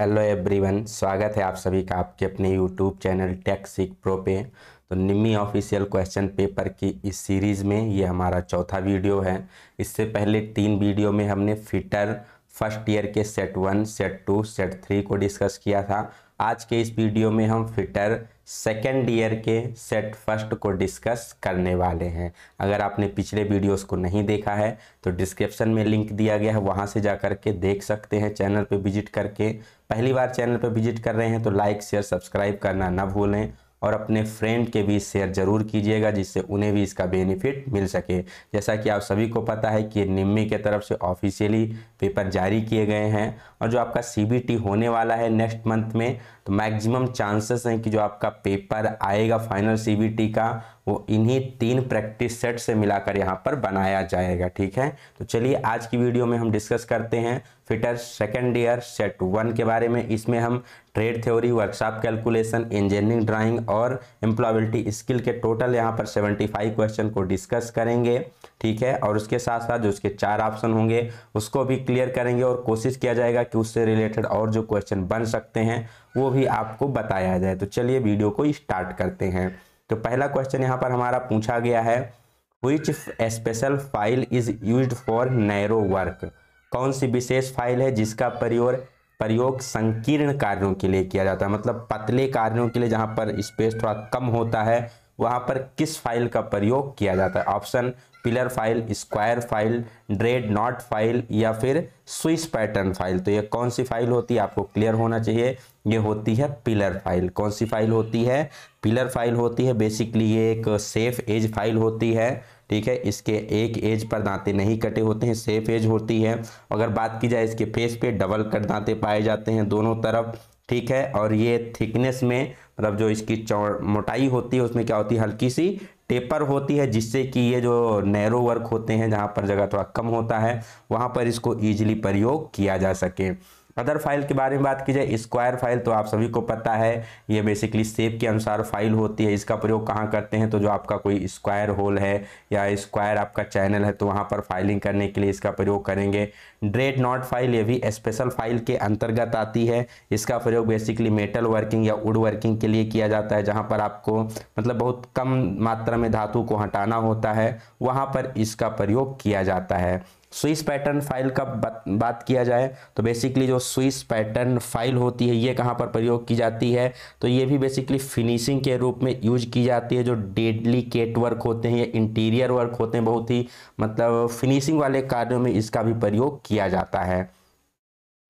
hello everyone स्वागत है आप सभी का आपके अपने यूट्यूब चैनल टेक प्रो पे तो निम्मी ऑफिशियल क्वेश्चन पेपर की इस सीरीज़ में ये हमारा चौथा वीडियो है इससे पहले तीन वीडियो में हमने फिटर फर्स्ट ईयर के set one set two set three को डिस्कस किया था आज के इस वीडियो में हम फिटर सेकेंड ईयर के सेट फर्स्ट को डिस्कस करने वाले हैं अगर आपने पिछले वीडियोस को नहीं देखा है तो डिस्क्रिप्शन में लिंक दिया गया है वहां से जा कर के देख सकते हैं चैनल पर विजिट करके पहली बार चैनल पर विजिट कर रहे हैं तो लाइक शेयर सब्सक्राइब करना ना भूलें और अपने फ्रेंड के बीच शेयर ज़रूर कीजिएगा जिससे उन्हें भी इसका बेनिफिट मिल सके जैसा कि आप सभी को पता है कि निम्मी के तरफ से ऑफिशियली पेपर जारी किए गए हैं और जो आपका सी होने वाला है नेक्स्ट मंथ में तो मैक्सिमम चांसेस हैं कि जो आपका पेपर आएगा फाइनल सीबीटी का वो इन्हीं तीन प्रैक्टिस सेट से मिलाकर यहाँ पर बनाया जाएगा ठीक है तो चलिए आज की वीडियो में हम डिस्कस करते हैं fitter second year set one के बारे में इसमें हम trade theory workshop calculation engineering drawing और एम्प्लॉयबिलिटी स्किल के टोटल यहाँ पर 75 क्वेश्चन को डिस्कस करेंगे ठीक है और उसके साथ साथ जो उसके चार ऑप्शन होंगे उसको भी क्लियर करेंगे और कोशिश किया जाएगा कि उससे रिलेटेड और जो क्वेश्चन बन सकते हैं वो भी आपको बताया जाए तो चलिए वीडियो को स्टार्ट करते हैं तो पहला क्वेश्चन यहाँ पर हमारा पूछा गया है which special file is use for narrow work कौन सी विशेष फाइल है जिसका प्रयोग प्रयोग संकीर्ण कार्यों के लिए किया जाता है मतलब पतले कार्यों के लिए जहाँ पर स्पेस थोड़ा कम होता है वहाँ पर किस फाइल का प्रयोग किया जाता है option pillar file square file dreadnought file या फिर स्विस पैटर्न फाइल तो ये कौन सी फाइल होती है आपको क्लियर होना चाहिए ये होती है पिलर फाइल कौन सी फाइल होती है पिलर फाइल होती है बेसिकली ये एक सेफ एज फाइल होती है ठीक है इसके एक एज पर दांते नहीं कटे होते हैं सेफ एज होती है अगर बात की जाए इसके फेस पे डबल कट दांते पाए जाते हैं दोनों तरफ ठीक है और ये थिकनेस में मतलब जो इसकी मोटाई होती है उसमें क्या होती है हल्की सी टेपर होती है जिससे कि ये जो नैरो वर्क होते हैं जहाँ पर जगह थोड़ा कम होता है वहाँ पर इसको ईजिली प्रयोग किया जा सके अदर फाइल के बारे में बात की जाए स्क्वायर फाइल तो आप सभी को पता है ये बेसिकली सेप के अनुसार फाइल होती है इसका प्रयोग कहाँ करते हैं तो जो आपका कोई स्क्वायर होल है या स्क्वायर आपका चैनल है तो वहाँ पर फाइलिंग करने के लिए इसका प्रयोग करेंगे ड्रेड नॉट फाइल ये भी स्पेशल फाइल के अंतर्गत आती है इसका प्रयोग बेसिकली मेटल वर्किंग या वुड वर्किंग के लिए किया जाता है जहाँ पर आपको मतलब बहुत कम मात्रा में धातु को हटाना होता है वहाँ पर इसका प्रयोग किया जाता है स्विस पैटर्न फाइल का बात, किया जाए तो बेसिकली जो स्विस पैटर्न फाइल होती है ये कहाँ पर प्रयोग की जाती है तो ये भी बेसिकली फिनिशिंग के रूप में यूज की जाती है जो डेडली केट वर्क होते हैं या इंटीरियर वर्क होते हैं बहुत ही मतलब फिनिशिंग वाले कार्यों में इसका भी प्रयोग किया जाता है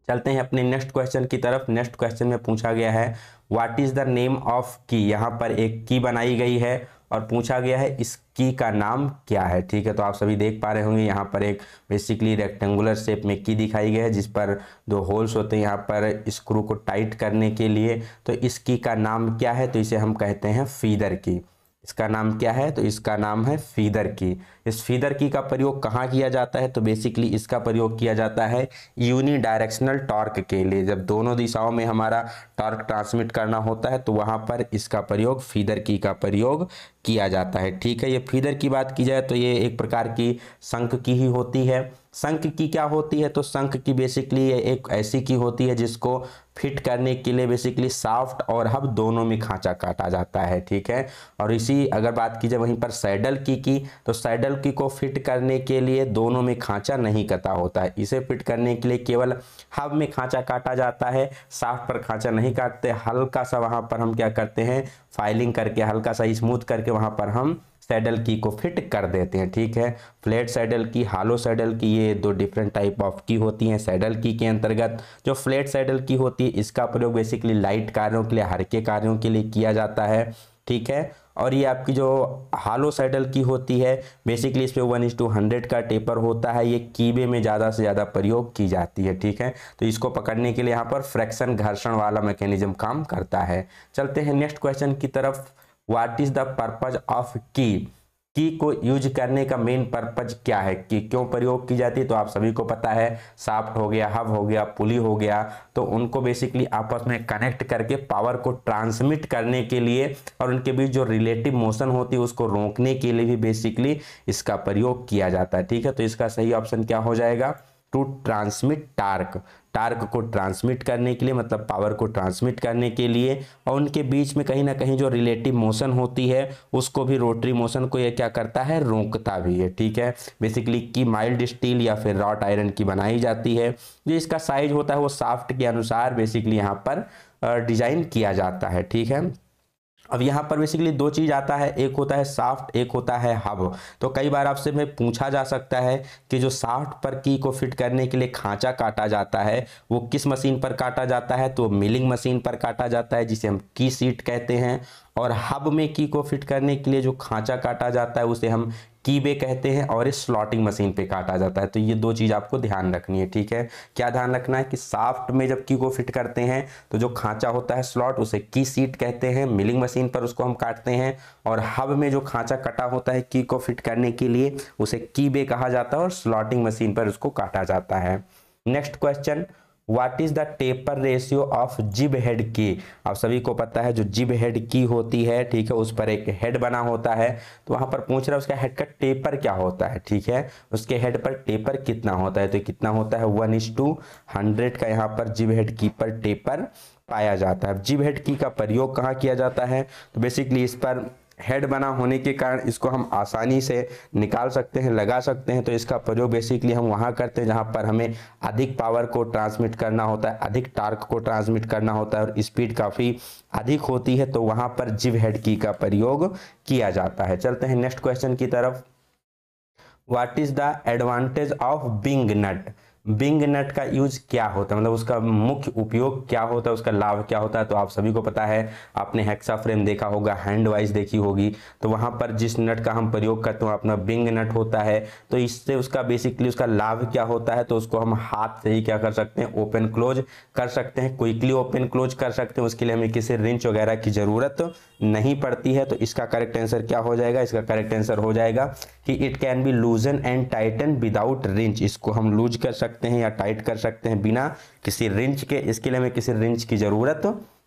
चलते हैं अपने नेक्स्ट क्वेश्चन की तरफ नेक्स्ट क्वेश्चन में पूछा गया है what is the name of key यहाँ पर एक की बनाई गई है और पूछा गया है इस की का नाम क्या है ठीक है तो आप सभी देख पा रहे होंगे यहाँ पर एक बेसिकली रेक्टेंगुलर शेप में की दिखाई गई है जिस पर दो होल्स होते हैं यहाँ पर स्क्रू को टाइट करने के लिए तो इस की का नाम क्या है तो इसे हम कहते हैं फीदर की इसका नाम क्या है तो इसका नाम है फीदर की इस फीदर की का प्रयोग कहाँ किया जाता है तो बेसिकली इसका प्रयोग किया जाता है यूनि डायरेक्शनल टॉर्क के लिए जब दोनों दिशाओं में हमारा टॉर्क ट्रांसमिट करना होता है तो वहाँ पर इसका प्रयोग फीदर की का प्रयोग किया जाता है ठीक है ये फीदर की बात की जाए तो ये एक प्रकार की शंख की ही होती है शंख की क्या होती है तो शंख की बेसिकली एक ऐसी की होती है जिसको फिट करने के लिए बेसिकली साफ्ट और हब दोनों में खांचा काटा जाता है ठीक है और इसी अगर बात की जाए वहीं पर सैडल की की तो सैडल की को फिट करने के लिए दोनों में खांचा नहीं कटा होता है इसे फिट करने के लिए केवल हब में खांचा काटा जाता है साफ्ट पर खांचा नहीं काटते हल्का सा वहाँ पर हम क्या करते हैं फाइलिंग करके हल्का सा स्मूथ करके वहाँ पर हम सैडल की को फिट कर देते हैं ठीक है फ्लैट सैडल की हालो सैडल की ये दो डिफरेंट टाइप ऑफ की होती हैं सैडल की के अंतर्गत जो फ्लैट सैडल की होती है इसका प्रयोग बेसिकली लाइट कार्यों के लिए हल्के कार्यों के लिए किया जाता है ठीक है और ये आपकी जो हालो सैडल की होती है बेसिकली इस पर वन इज टू हंड्रेड का टेपर होता है ये कीबे में ज़्यादा से ज़्यादा प्रयोग की जाती है ठीक है तो इसको पकड़ने के लिए यहाँ पर फ्रैक्शन घर्षण वाला मैकेनिज्म काम करता है चलते हैं नेक्स्ट क्वेश्चन की तरफ what is the purpose of key key को यूज करने का मेन पर्पज क्या है कि क्यों प्रयोग की जाती है तो आप सभी को पता है साफ्ट हो गया हब हो गया पुली हो गया तो उनको बेसिकली आपस में कनेक्ट करके पावर को ट्रांसमिट करने के लिए और उनके बीच जो रिलेटिव मोशन होती है उसको रोकने के लिए भी बेसिकली इसका प्रयोग किया जाता है ठीक है तो इसका सही ऑप्शन क्या हो जाएगा टू ट्रांसमिट टार्क टार्क को ट्रांसमिट करने के लिए मतलब पावर को ट्रांसमिट करने के लिए और उनके बीच में कहीं ना कहीं जो रिलेटिव मोशन होती है उसको भी रोटरी मोशन को यह क्या करता है रोकता भी है ठीक है बेसिकली की माइल्ड स्टील या फिर रॉट आयरन की बनाई जाती है जो इसका साइज होता है वो साफ्ट के अनुसार बेसिकली यहाँ पर डिजाइन किया जाता है ठीक है अब यहाँ पर बेसिकली दो चीज़ आता है एक होता है साफ्ट एक होता है हब तो कई बार आपसे मैं पूछा जा सकता है कि जो साफ्ट पर की को फिट करने के लिए खांचा काटा जाता है वो किस मशीन पर काटा जाता है तो मिलिंग मशीन पर काटा जाता है जिसे हम की सीट कहते हैं और हब में की को फिट करने के लिए जो खांचा काटा जाता है उसे हम की बे कहते हैं और इस स्लॉटिंग मशीन पे काटा जाता है तो ये दो चीज़ आपको ध्यान रखनी है ठीक है क्या ध्यान रखना है कि साफ्ट में जब की को फिट करते हैं तो जो खांचा होता है स्लॉट उसे की सीट कहते हैं मिलिंग मशीन पर उसको हम काटते हैं और हब में जो खांचा कटा होता है की को फिट करने के लिए उसे की वे कहा जाता है और स्लॉटिंग मशीन पर उसको काटा जाता है next question what is the taper ratio of gib head key आप सभी को पता है जो जिब हेड की होती है ठीक है उस पर एक हेड बना होता है तो वहां पर पूछ रहा है उसका हेड का टेपर क्या होता है ठीक है उसके हेड पर टेपर कितना होता है तो कितना होता है वन इज टू हंड्रेड का यहाँ पर जिब हेड की पर टेपर पाया जाता है जिब हेड की का प्रयोग कहाँ किया जाता है तो बेसिकली इस पर हेड बना होने के कारण इसको हम आसानी से निकाल सकते हैं लगा सकते हैं तो इसका प्रयोग बेसिकली हम वहाँ करते हैं जहाँ पर हमें अधिक पावर को ट्रांसमिट करना होता है अधिक टार्क को ट्रांसमिट करना होता है और स्पीड काफ़ी अधिक होती है तो वहाँ पर जिव हेड की का प्रयोग किया जाता है चलते हैं नेक्स्ट क्वेश्चन की तरफ what is the advantage of wing nut wing nut का यूज क्या होता है मतलब उसका मुख्य उपयोग क्या होता है उसका लाभ क्या होता है तो आप सभी को पता है आपने हेक्सा फ्रेम देखा होगा हैंड वाइज देखी होगी तो वहां पर जिस नट का हम प्रयोग करते हैं अपना बिंग नट होता है तो इससे उसका बेसिकली उसका लाभ क्या होता है तो उसको हम हाथ से ही क्या कर सकते हैं ओपन क्लोज कर सकते हैं क्विकली ओपन क्लोज कर सकते हैं उसके लिए हमें किसी रिंच वगैरह की जरूरत नहीं पड़ती है तो इसका करेक्ट आंसर क्या हो जाएगा इसका करेक्ट आंसर हो जाएगा कि it can be loosen and tighten without wrench इसको हम लूज कर सकते हैं या टाइट कर सकते हैं बिना किसी रिंच के इसके लिए हमें किसी रिंच की ज़रूरत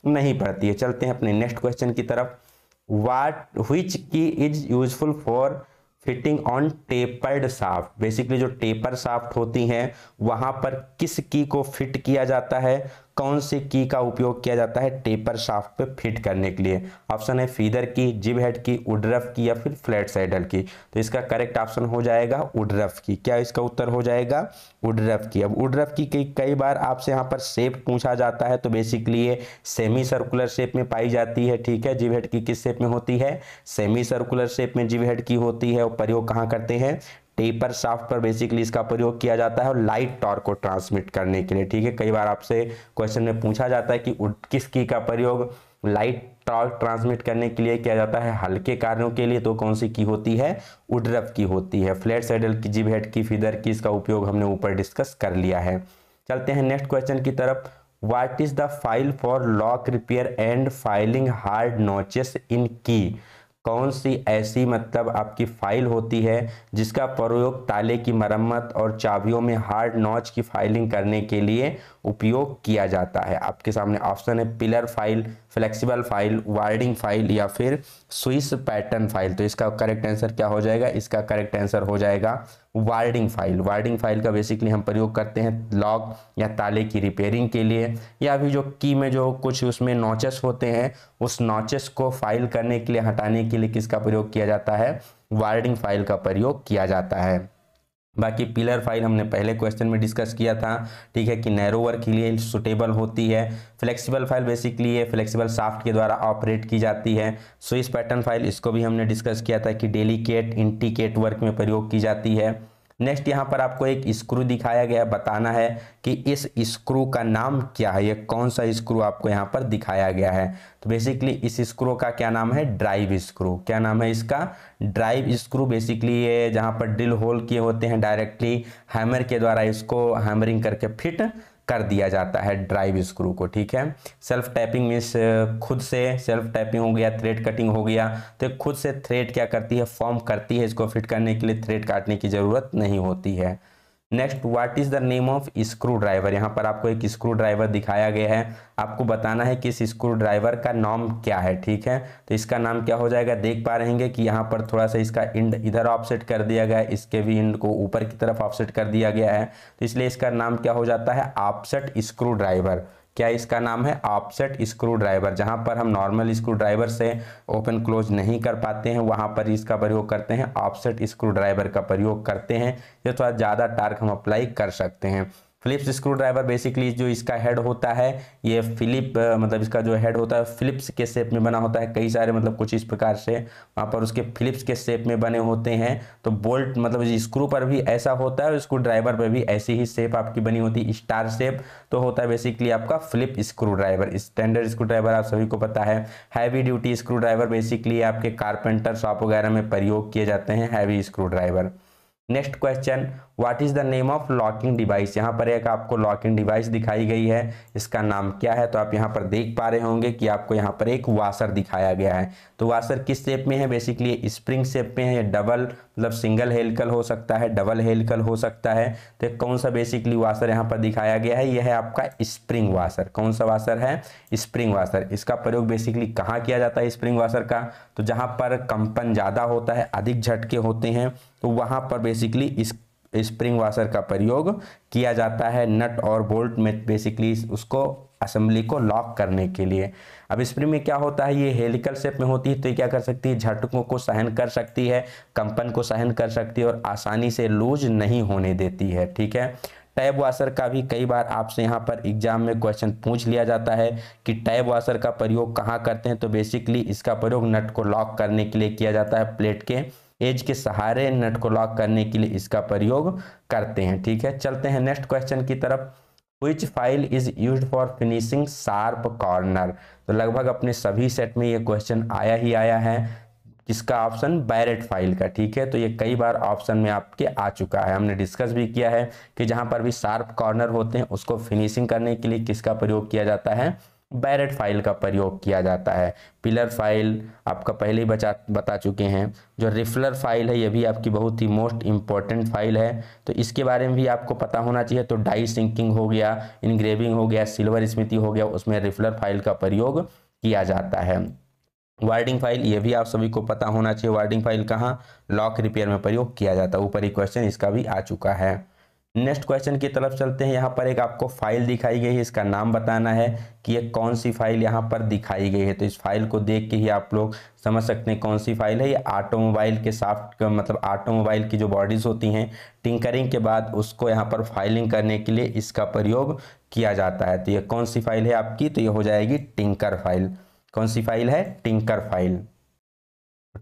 नहीं पड़ती है चलते हैं अपने नेक्स्ट क्वेश्चन की तरफ what which key is useful for fitting on tapered shaft basically जो टेपर साफ्ट होती हैं वहाँ पर किस की को फिट किया जाता है कौन से की का उपयोग किया जाता है टेपर शाफ्ट पे फिट करने के लिए ऑप्शन है फीदर की जिब हेड की उड्रफ की या फिर फ्लैट साइडल की तो इसका करेक्ट ऑप्शन हो जाएगा उडरफ की क्या इसका उत्तर हो जाएगा उड्रफ की अब उड्रफ की कई कई बार आपसे यहाँ पर शेप पूछा जाता है तो बेसिकली ये सेमी सर्कुलर शेप में पाई जाती है ठीक है जिब हेड की किस शेप में होती है सेमी सर्कुलर शेप में जिब हेड की होती है और प्रयोग कहाँ करते हैं टेपर शाफ्ट पर बेसिकली इसका प्रयोग किया जाता है और लाइट टॉर्क को ट्रांसमिट करने के लिए ठीक है कई बार आपसे क्वेश्चन में पूछा जाता है कि किस की का प्रयोग लाइट टॉर्क ट्रांसमिट करने के लिए किया जाता है हल्के कार्यों के लिए तो कौन सी की होती है उडरफ की होती है फ्लैट सेडल की जिब हेड की फिदर की इसका उपयोग हमने ऊपर डिस्कस कर लिया है चलते हैं नेक्स्ट क्वेश्चन की तरफ what is the file for lock repair and filing hard notches in key कौन सी ऐसी मतलब आपकी फाइल होती है जिसका प्रयोग ताले की मरम्मत और चाबियों में हार्ड नॉच की फाइलिंग करने के लिए उपयोग किया जाता है आपके सामने ऑप्शन है pillar file flexible file warding file या फिर स्विस पैटर्न फाइल तो इसका करेक्ट आंसर क्या हो जाएगा इसका करेक्ट आंसर हो जाएगा वार्डिंग फाइल वार्डिंग फाइल का बेसिकली हम प्रयोग करते हैं लॉक या ताले की रिपेयरिंग के लिए या अभी जो की में जो कुछ उसमें नॉचेस होते हैं उस नॉचेस को फाइल करने के लिए हटाने के लिए किसका प्रयोग किया जाता है वार्डिंग फाइल का प्रयोग किया जाता है बाकी पिलर फाइल हमने पहले क्वेश्चन में डिस्कस किया था ठीक है कि नैरोवर के लिए सुटेबल होती है फ्लेक्सिबल फाइल बेसिकली ये फ्लेक्सिबल साफ्ट के द्वारा ऑपरेट की जाती है स्विस पैटर्न फाइल इसको भी हमने डिस्कस किया था कि डेलीकेट इंटीकेट वर्क में प्रयोग की जाती है नेक्स्ट यहाँ पर आपको एक स्क्रू दिखाया गया बताना है कि इस स्क्रू का नाम क्या है ये कौन सा स्क्रू आपको यहाँ पर दिखाया गया है तो बेसिकली इस स्क्रू का क्या नाम है ड्राइव स्क्रू क्या नाम है इसका ड्राइव स्क्रू बेसिकली ये जहाँ पर ड्रिल होल किए होते हैं डायरेक्टली हैमर के द्वारा इसको हैमरिंग करके फिट कर दिया जाता है ड्राइव स्क्रू को ठीक है सेल्फ टैपिंग मीन्स खुद से सेल्फ टैपिंग हो गया थ्रेड कटिंग हो गया तो खुद से थ्रेड क्या करती है फॉर्म करती है इसको फिट करने के लिए थ्रेड काटने की ज़रूरत नहीं होती है next what is the name of screwdriver यहाँ पर आपको एक स्क्रू ड्राइवर दिखाया गया है आपको बताना है कि इस स्क्रू ड्राइवर का नाम क्या है ठीक है तो इसका नाम क्या हो जाएगा देख पा रहे हैं कि यहाँ पर थोड़ा सा इसका इंड इधर ऑफसेट कर दिया गया है इसके भी इंड को ऊपर की तरफ ऑफसेट कर दिया गया है तो इसलिए इसका नाम क्या हो जाता है ऑफसेट स्क्रू ड्राइवर क्या इसका नाम है ऑफसेट स्क्रू ड्राइवर जहाँ पर हम नॉर्मल स्क्रू ड्राइवर से ओपन क्लोज नहीं कर पाते हैं वहाँ पर इसका प्रयोग करते हैं ऑफसेट स्क्रू ड्राइवर का प्रयोग करते हैं या थोड़ा ज़्यादा टार्क हम अप्लाई कर सकते हैं फिलिप्स स्क्रू ड्राइवर बेसिकली जो इसका हेड होता है ये फिलिप मतलब इसका जो हेड होता है फिलिप्स के शेप में बना होता है कई सारे मतलब कुछ इस प्रकार से वहाँ पर उसके फिलिप्स के शेप में बने होते हैं तो बोल्ट मतलब स्क्रू पर भी ऐसा होता है और स्क्रू ड्राइवर पर भी ऐसी ही शेप आपकी बनी होती है स्टार शेप तो होता है बेसिकली आपका flip screwdriver standard screwdriver आप सभी को पता है heavy duty screwdriver basically आपके कारपेंटर शॉप वगैरह में प्रयोग किए जाते हैं heavy screw driver next question what is the name of locking device यहाँ पर एक आपको लॉकिंग डिवाइस दिखाई गई है इसका नाम क्या है तो आप यहाँ पर देख पा रहे होंगे कि आपको यहाँ पर एक वाशर दिखाया गया है तो वाशर किस शेप में है बेसिकली स्प्रिंग शेप में है डबल मतलब सिंगल हेलकल हो सकता है डबल हेलकल हो सकता है तो कौन सा बेसिकली वाशर यहाँ पर दिखाया गया है यह है आपका स्प्रिंग वाशर कौन सा वाशर है स्प्रिंग वाशर इसका प्रयोग बेसिकली कहाँ किया जाता है स्प्रिंग वाशर का तो जहाँ पर कंपन ज़्यादा होता है अधिक झटके होते हैं तो वहाँ पर बेसिकली इस स्प्रिंग वाशर का प्रयोग किया जाता है नट और बोल्ट में बेसिकली उसको असेंबली को लॉक करने के लिए अब स्प्रिंग में क्या होता है ये हेलिकल शेप में होती है तो ये क्या कर सकती है झटकों को सहन कर सकती है कंपन को सहन कर सकती है और आसानी से लूज नहीं होने देती है ठीक है टैब वाशर का भी कई बार आपसे यहाँ पर एग्जाम में क्वेश्चन पूछ लिया जाता है कि टैब वाशर का प्रयोग कहाँ करते हैं तो बेसिकली इसका प्रयोग नट को लॉक करने के लिए किया जाता है प्लेट के एज के सहारे नट को लॉक करने के लिए इसका प्रयोग करते हैं ठीक है चलते हैं नेक्स्ट क्वेश्चन की तरफ which file is use for finishing sharp corner तो लगभग अपने सभी सेट में ये क्वेश्चन आया ही आया है किसका ऑप्शन बैरेट फाइल का ठीक है तो ये कई बार ऑप्शन में आपके आ चुका है हमने डिस्कस भी किया है कि जहां पर भी शार्प कॉर्नर होते हैं उसको फिनिशिंग करने के लिए किसका प्रयोग किया जाता है बैरेट फाइल का प्रयोग किया जाता है पिलर फाइल आपका पहले ही बचा बता चुके हैं जो रिफलर फाइल है ये भी आपकी बहुत ही मोस्ट इम्पॉर्टेंट फाइल है तो इसके बारे में भी आपको पता होना चाहिए तो डाई सिंकिंग हो गया इनग्रेविंग हो गया सिल्वर स्मृति हो गया उसमें रिफलर फाइल का प्रयोग किया जाता है वार्डिंग फाइल ये भी आप सभी को पता होना चाहिए वार्डिंग फाइल कहाँ लॉक रिपेयर में प्रयोग किया जाता है ऊपर ही क्वेश्चन इसका भी आ चुका है नेक्स्ट क्वेश्चन की तरफ चलते हैं यहाँ पर एक आपको फाइल दिखाई गई है इसका नाम बताना है कि ये कौन सी फाइल यहाँ पर दिखाई गई है तो इस फाइल को देख के ही आप लोग समझ सकते हैं कौन सी फाइल है ये ऑटोमोबाइल के साफ्ट मतलब ऑटोमोबाइल की जो बॉडीज़ होती हैं टिंकरिंग के बाद उसको यहाँ पर फाइलिंग करने के लिए इसका प्रयोग किया जाता है तो ये कौन सी फाइल है आपकी तो ये हो जाएगी टिंकर फाइल कौन सी फाइल है टिंकर फाइल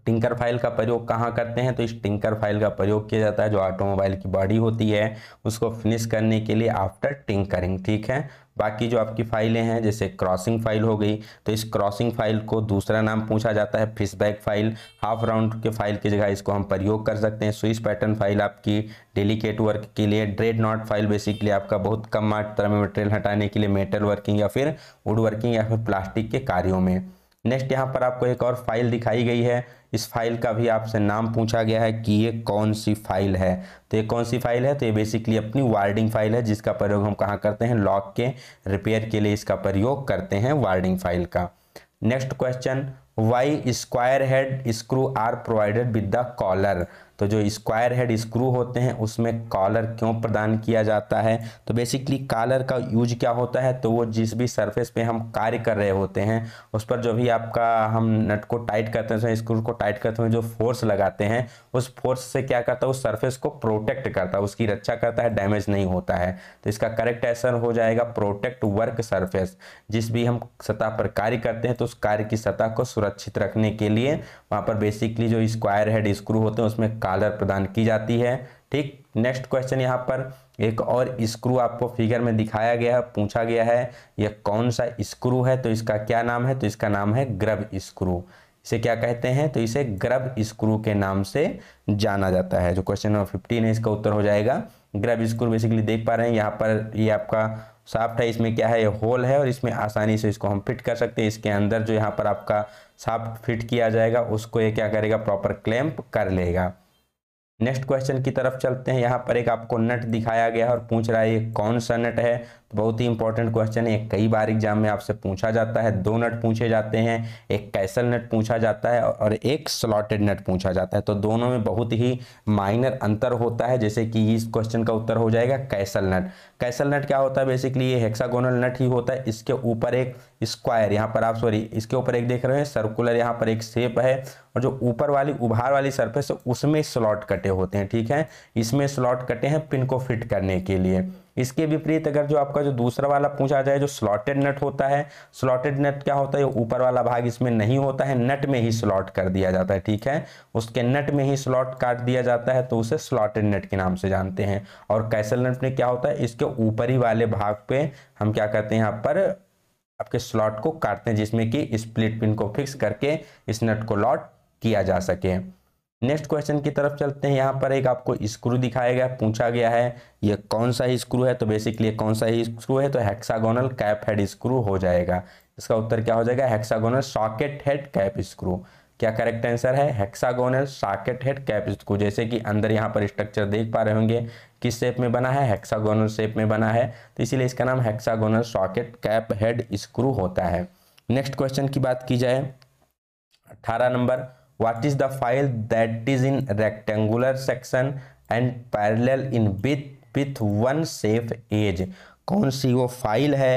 टिंकर फाइल का प्रयोग कहाँ करते हैं तो इस टिंकर फाइल का प्रयोग किया जाता है जो ऑटोमोबाइल की बॉडी होती है उसको फिनिश करने के लिए आफ्टर टिंकरिंग ठीक है बाकी जो आपकी फाइलें हैं जैसे क्रॉसिंग फाइल हो गई तो इस क्रॉसिंग फाइल को दूसरा नाम पूछा जाता है फिशबैक फाइल हाफ राउंड के फाइल की जगह इसको हम प्रयोग कर सकते हैं स्विच पैटर्न फाइल आपकी डेलीकेट वर्क के लिए ड्रेड नॉट फाइल बेसिकली आपका बहुत कम मात्रा में मटेरियल हटाने के लिए मेटल वर्किंग या फिर वुड वर्किंग या फिर प्लास्टिक के कार्यों में नेक्स्ट यहाँ पर आपको एक और फाइल दिखाई गई है इस फाइल का भी आपसे नाम पूछा गया है कि ये कौन सी फाइल है तो ये कौन सी फाइल है तो ये बेसिकली अपनी वार्डिंग फाइल है जिसका प्रयोग हम कहाँ करते हैं लॉक के रिपेयर के लिए इसका प्रयोग करते हैं वार्डिंग फाइल का next question why square head screw are provided with the collar तो जो स्क्वायर हेड स्क्रू होते हैं उसमें कॉलर क्यों प्रदान किया जाता है तो बेसिकली कॉलर का यूज क्या होता है तो वो जिस भी सरफेस पे हम कार्य कर रहे होते हैं उस पर जो भी आपका हम नट को टाइट करते हैं स्क्रू को टाइट करते हुए जो फोर्स लगाते हैं उस फोर्स से क्या करता है उस सर्फेस को प्रोटेक्ट करता है उसकी रक्षा करता है डैमेज नहीं होता है तो इसका करेक्ट आंसर हो जाएगा प्रोटेक्ट वर्क सर्फेस जिस भी हम सतह पर कार्य करते हैं तो उस कार्य की सतह को सुरक्षित रखने के लिए वहाँ पर बेसिकली जो स्क्वायर हेड स्क्रू होते हैं उसमें डॉलर प्रदान की जाती है ठीक नेक्स्ट क्वेश्चन यहाँ पर एक और स्क्रू आपको फिगर में दिखाया गया है पूछा गया है यह कौन सा स्क्रू है तो इसका क्या नाम है तो इसका नाम है ग्रब स्क्रू इसे क्या कहते हैं तो इसे ग्रब स्क्रू के नाम से जाना जाता है जो क्वेश्चन नंबर फिफ्टीन है इसका उत्तर हो जाएगा ग्रब स्क्रू बेसिकली देख पा रहे हैं यहाँ पर ये यह आपका साफ्ट है इसमें क्या है ये होल है और इसमें आसानी से इसको हम फिट कर सकते हैं इसके अंदर जो यहाँ पर आपका साफ्ट फिट किया जाएगा उसको ये क्या करेगा प्रॉपर क्लैम्प कर लेगा नेक्स्ट क्वेश्चन की तरफ चलते हैं यहाँ पर एक आपको नट दिखाया गया है और पूछ रहा है ये कौन सा नट है बहुत ही इंपॉर्टेंट क्वेश्चन है कई बार एग्जाम में आपसे पूछा जाता है दो नट पूछे जाते हैं एक कैसल नट पूछा जाता है और एक स्लॉटेड नट पूछा जाता है तो दोनों में बहुत ही माइनर अंतर होता है जैसे कि इस क्वेश्चन का उत्तर हो जाएगा कैसल नट कैसल नट क्या होता है बेसिकली ये हेक्सागोनल नट ही होता है इसके ऊपर एक स्क्वायर यहाँ पर आप सॉरी इसके ऊपर एक देख रहे हैं सर्कुलर यहाँ पर एक शेप है और जो ऊपर वाली उभार वाली सर्फेस है उसमें स्लॉट कटे होते हैं ठीक है इसमें स्लॉट कटे हैं पिन को फिट करने के लिए इसके विपरीत अगर जो आपका जो दूसरा वाला पूछा जाए जो स्लॉटेड नट होता है स्लॉटेड नट क्या होता है ऊपर वाला भाग इसमें नहीं होता है नट में ही स्लॉट कर दिया जाता है ठीक है उसके नट में ही स्लॉट काट दिया जाता है तो उसे स्लॉटेड नट के नाम से जानते हैं और कैसल नट में क्या होता है इसके ऊपर ही वाले भाग पे हम क्या करते हैं यहाँ पर आपके स्लॉट को काटते हैं जिसमें कि स्प्लिट पिन को फिक्स करके इस नट को लॉट किया जा सके नेक्स्ट क्वेश्चन की तरफ चलते हैं यहाँ पर एक आपको स्क्रू दिखाया गया पूछा गया है ये कौन सा ही स्क्रू है तो बेसिकली कौन सा ही स्क्रू है तो हेक्सागोनल कैप हेड स्क्रू हो जाएगा इसका उत्तर क्या हो जाएगा hexagonal socket head cap screw क्या करेक्ट आंसर है hexagonal socket head cap screw जैसे कि अंदर यहाँ पर स्ट्रक्चर देख पा रहे होंगे किस शेप में बना है हेक्सागोनल शेप में बना है तो इसीलिए इसका नाम hexagonal socket cap head screw होता है नेक्स्ट क्वेश्चन की बात की जाए अठारह number what is the file that is in rectangular section and parallel in width with one safe edge कौन सी वो फाइल है